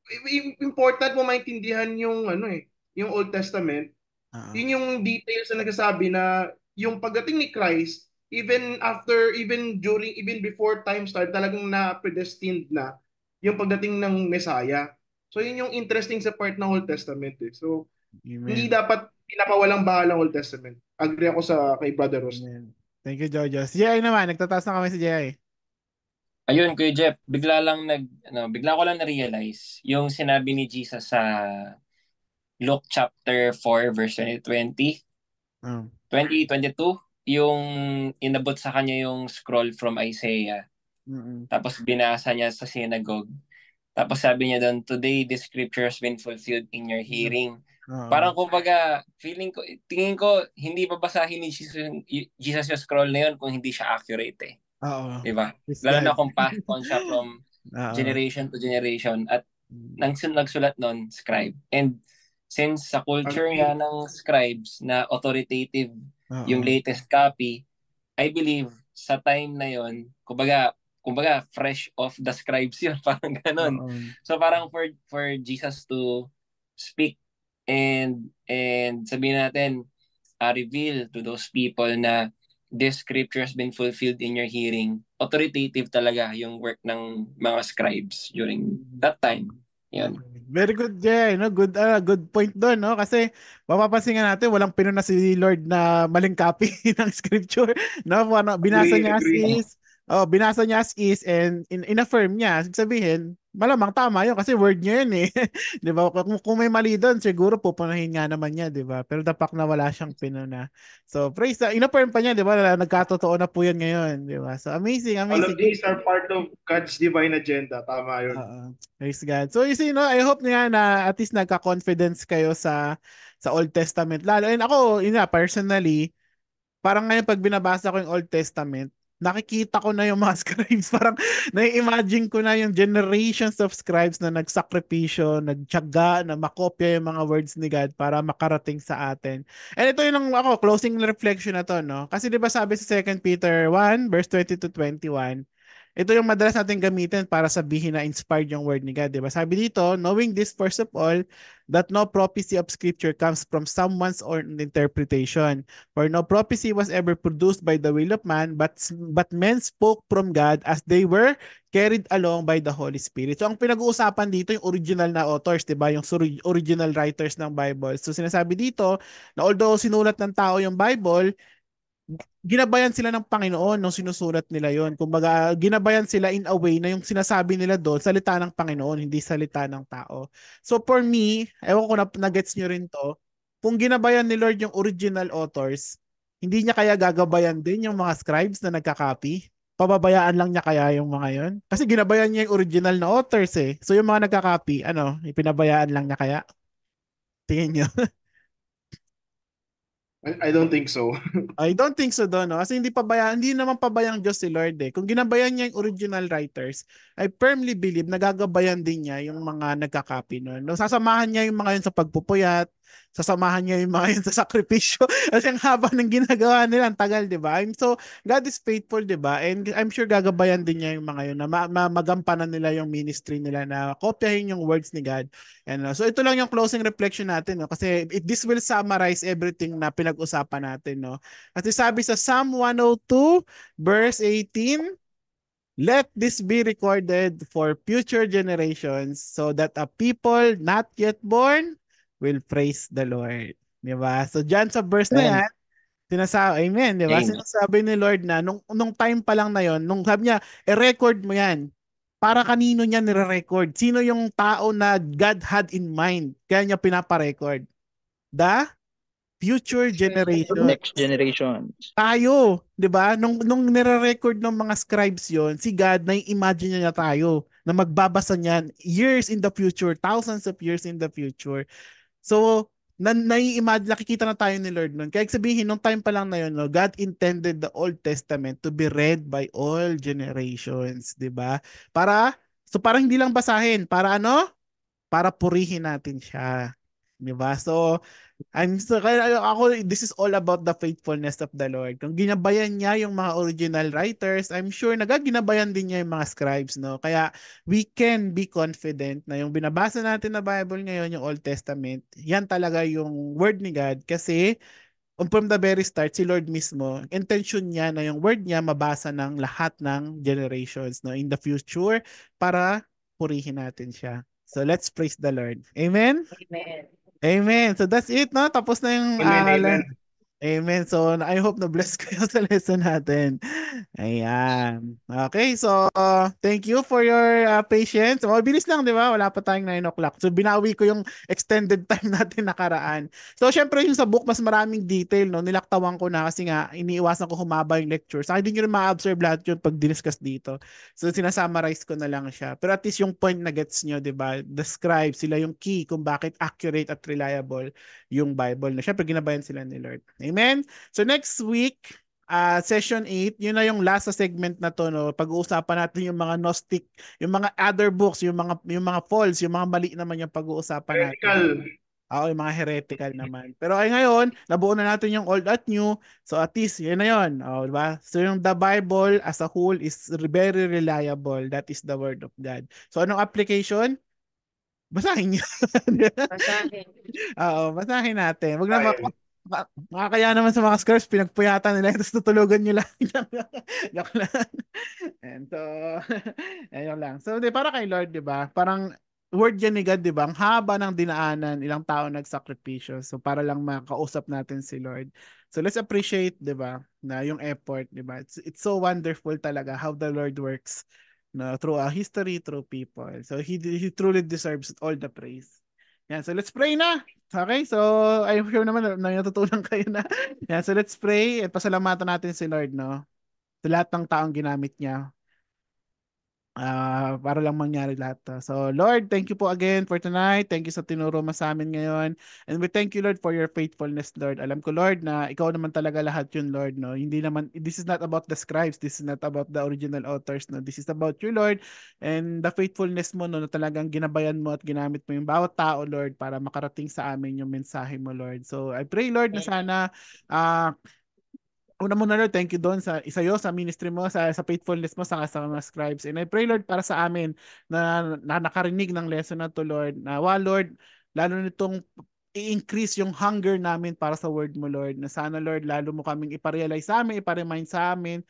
hmm. important mo maintindihan yung ano eh, yung Old Testament. Uh-huh. Yun yung details na nagsasabi na yung pagdating ni Christ, even after, even during, even before time start, talagang na-predestined na yung pagdating ng Messiah. So yun yung interesting sa part ng Old Testament. Eh. So Amen. hindi dapat pinapawalang bahala ang Old Testament. Agree ako sa kay Brother Ross. Amen. Thank you, Jojo. Si Jay naman, nagtataas na kami si Jay. Ayun, Kuya Jeff, bigla lang nag, ano, bigla ko lang na-realize yung sinabi ni Jesus sa Luke chapter 4 verse 20. Um. 20, 22 yung inabot sa kanya yung scroll from Isaiah. Mm-hmm. Tapos binasa niya sa synagogue. Tapos sabi niya doon, today this scripture has been fulfilled in your hearing. Uh-huh. Parang kumbaga, feeling ko, tingin ko, hindi pa basahin ni Jesus, Jesus yung scroll na yun kung hindi siya accurate eh. Oo. Diba? It's Lalo that. na kung passed on siya from Uh-oh. [LAUGHS] generation to generation. At mm. nang nagsulat nun, scribe. And since sa culture okay. nga ng scribes na authoritative Uh-huh. Yung latest copy, I believe sa time na 'yon, kumbaga kumbaga fresh off the scribes 'yon, [LAUGHS] parang ganun. Uh-huh. So parang for for Jesus to speak and and sabihin natin uh, reveal to those people na this scripture has been fulfilled in your hearing. Authoritative talaga yung work ng mga scribes during that time. Yan. Very good, Jay. No? Good, uh, good point doon. No? Kasi mapapansin nga natin, walang pinuna si Lord na maling copy [LAUGHS] ng scripture. No? Ano, binasa agree, niya agree. as is. Oh, binasa niya as is and in, in-affirm niya. Sabihin, malamang tama yun kasi word niya yun eh. [LAUGHS] di ba? Kung, kung may mali doon, siguro pupunahin nga naman niya, di ba? Pero the dapak na wala siyang pinuna. So, praise the, inaffirm pa niya, di ba? Na, nagkatotoo na po yun ngayon, di ba? So, amazing, amazing. All of these are part of God's divine agenda. Tama yun. Uh-uh. Praise God. So, you see, no, I hope niya na at least nagka-confidence kayo sa sa Old Testament. Lalo, and ako, yun na, personally, parang ngayon pag binabasa ko yung Old Testament, nakikita ko na yung mga [LAUGHS] scribes. Parang nai-imagine ko na yung generations of scribes na nagsakripisyo, nagtyaga, na makopya yung mga words ni God para makarating sa atin. And ito yung ako, closing reflection na to, no? Kasi di ba sabi sa 2 Peter 1, verse 20 to 21, ito yung madalas natin gamitin para sabihin na inspired yung word ni God, 'di ba? Sabi dito, knowing this first of all that no prophecy of scripture comes from someone's own interpretation, for no prophecy was ever produced by the will of man, but but men spoke from God as they were carried along by the Holy Spirit. So ang pinag-uusapan dito yung original na authors, 'di ba? Yung original writers ng Bible. So sinasabi dito na although sinulat ng tao yung Bible, ginabayan sila ng Panginoon nung sinusulat nila yon. Kumbaga, ginabayan sila in a way na yung sinasabi nila doon, salita ng Panginoon, hindi salita ng tao. So for me, ewan ko na nagets nyo rin to, kung ginabayan ni Lord yung original authors, hindi niya kaya gagabayan din yung mga scribes na nagka-copy? Pababayaan lang niya kaya yung mga yon? Kasi ginabayan niya yung original na authors eh. So yung mga nagka-copy, ano, ipinabayaan lang niya kaya? Tingin niyo. [LAUGHS] I don't think so. [LAUGHS] I don't think so doon. No? Kasi hindi pabaya, hindi naman pabayang Diyos si Lord eh. Kung ginabayan niya yung original writers, I firmly believe nagagabayan din niya yung mga nagkakapi noon. No, sasamahan niya yung mga yun sa pagpupuyat, sasamahan niya yung mga yun sa sakripisyo. [LAUGHS] Kasi ang haba ng ginagawa nila, ang tagal, di ba? And so, God is faithful, di ba? And I'm sure gagabayan din niya yung mga yun na ma- ma- magampanan nila yung ministry nila na kopyahin yung words ni God. And uh, so, ito lang yung closing reflection natin, no? Kasi it, this will summarize everything na pinag-usapan natin, no? Kasi sabi sa Psalm 102, verse 18, Let this be recorded for future generations so that a people not yet born will praise the Lord. Di ba? So dyan sa verse amen. na yan, sinasabi, amen, di ba? Sinasabi ni Lord na, nung, nung time pa lang na yon, nung sabi niya, i-record mo yan. Para kanino niya nire-record? Sino yung tao na God had in mind? Kaya niya pinaparecord. The future generation. Next generation. Tayo, di ba? Nung, nung nire-record ng mga scribes yon, si God, na-imagine niya tayo na magbabasa niyan years in the future, thousands of years in the future. So, na, nai-imagine, nakikita na tayo ni Lord noon. Kaya sabihin, nung time pa lang na yun, no, God intended the Old Testament to be read by all generations, di ba? Para, so parang hindi lang basahin, para ano? Para purihin natin siya. Di ba? So, I'm so, kaya ako, this is all about the faithfulness of the Lord. Kung ginabayan niya yung mga original writers, I'm sure nagaginabayan din niya yung mga scribes, no? Kaya we can be confident na yung binabasa natin na Bible ngayon, yung Old Testament, yan talaga yung word ni God kasi um, from the very start, si Lord mismo, intention niya na yung word niya mabasa ng lahat ng generations no, in the future para purihin natin siya. So let's praise the Lord. Amen? Amen. Amen. So that's it, no? Tapos na yung amen, amen. Amen. So, I hope na bless [LAUGHS] kayo sa lesson natin. Ayan. Okay, so uh, thank you for your uh, patience. Mabilis oh, lang, di ba? Wala pa tayong 9 o'clock. So, binawi ko yung extended [LAUGHS] time natin nakaraan. So, syempre, yung sa book, mas maraming detail, no? Nilaktawan ko na kasi nga, iniiwasan ko humaba yung lecture. Sa akin, hindi nyo ma-observe lahat yun pag diniscuss dito. So, sinasummarize ko na lang siya. Pero at least yung point na gets nyo, di ba? Describe sila yung key kung bakit accurate at reliable yung Bible. No? Syempre, ginabayan sila ni Lord. Amen. Amen? So next week, uh, session 8, yun na yung last sa segment na to, no? pag-uusapan natin yung mga Gnostic, yung mga other books, yung mga, yung mga false, yung mga mali naman yung pag-uusapan Critical. natin. Oo, yung mga heretical naman. Pero ay ngayon, nabuo na natin yung old at new. So at least, yun na yun. O, diba? So yung the Bible as a whole is very reliable. That is the word of God. So anong application? Basahin niyo. basahin. [LAUGHS] Oo, basahin natin. Wag na, ma- kaya naman sa mga scars, pinagpuyatan nila, [LAUGHS] tapos tutulugan nyo lang. [LAUGHS] Joke lang. And so, [LAUGHS] ayun lang. So, di, para kay Lord, di ba? Parang, word yan ni God, di ba? Ang haba ng dinaanan, ilang tao nagsakripisyo. So, para lang makausap natin si Lord. So, let's appreciate, di ba, na yung effort, di ba? It's, it's so wonderful talaga how the Lord works no, through our history, through people. So, he, he truly deserves all the praise. Yeah, so let's pray na. Okay, so I'm sure naman na natutunan [LAUGHS] kayo na. Yeah, so let's pray at pasalamatan natin si Lord, no? Sa lahat ng taong ginamit niya uh, para lang mangyari lahat to. So Lord, thank you po again for tonight. Thank you sa tinuro mo sa amin ngayon. And we thank you Lord for your faithfulness Lord. Alam ko Lord na ikaw naman talaga lahat yun Lord. No? Hindi naman, this is not about the scribes. This is not about the original authors. No? This is about you Lord. And the faithfulness mo no, na talagang ginabayan mo at ginamit mo yung bawat tao Lord para makarating sa amin yung mensahe mo Lord. So I pray Lord na sana uh, una muna Lord, thank you doon sa isayo sa ministry mo, sa, sa faithfulness mo, sa, sa mga scribes. And I pray Lord para sa amin na, na nakarinig ng lesson na to Lord. Na wa Lord, lalo nitong i-increase yung hunger namin para sa word mo, Lord. Na sana, Lord, lalo mo kaming iparealize sa amin, iparemind sa amin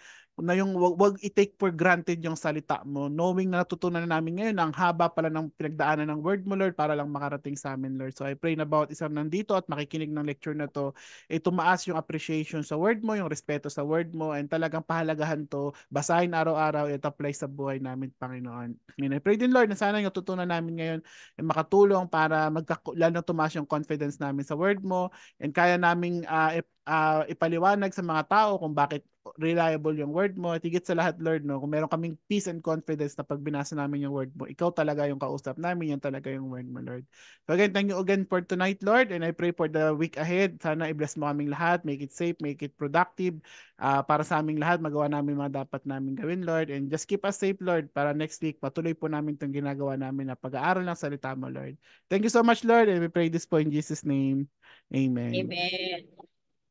na yung wag, wag i-take for granted yung salita mo knowing na natutunan na namin ngayon ang haba pala ng pinagdaanan ng word mo Lord para lang makarating sa amin Lord so I pray na bawat isang nandito at makikinig ng lecture na to ay eh, tumaas yung appreciation sa word mo yung respeto sa word mo and talagang pahalagahan to basahin araw-araw at apply sa buhay namin Panginoon and I pray din Lord na sana yung tutunan namin ngayon ay eh, makatulong para magka lalo tumaas yung confidence namin sa word mo and kaya naming uh, uh, ipaliwanag sa mga tao kung bakit reliable yung word mo. At higit sa lahat, Lord, no, kung meron kaming peace and confidence na pag binasa namin yung word mo, ikaw talaga yung kausap namin, yan talaga yung word mo, Lord. So again, thank you again for tonight, Lord, and I pray for the week ahead. Sana i-bless mo kaming lahat, make it safe, make it productive uh, para sa aming lahat, magawa namin mga dapat namin gawin, Lord, and just keep us safe, Lord, para next week, patuloy po namin itong ginagawa namin na pag-aaral ng salita mo, Lord. Thank you so much, Lord, and we pray this po in Jesus' name. Amen. Amen.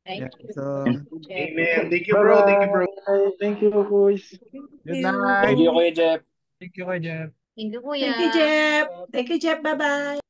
Thank you. So, Amen. Thank you, bro. Thank you, bro. Thank you, boys. Good night. Thank you, Kuya Jeff. Thank you, Kuya Jeff. Thank you, Kuya. Thank you, Jeff. Thank you, Jeff. Bye-bye.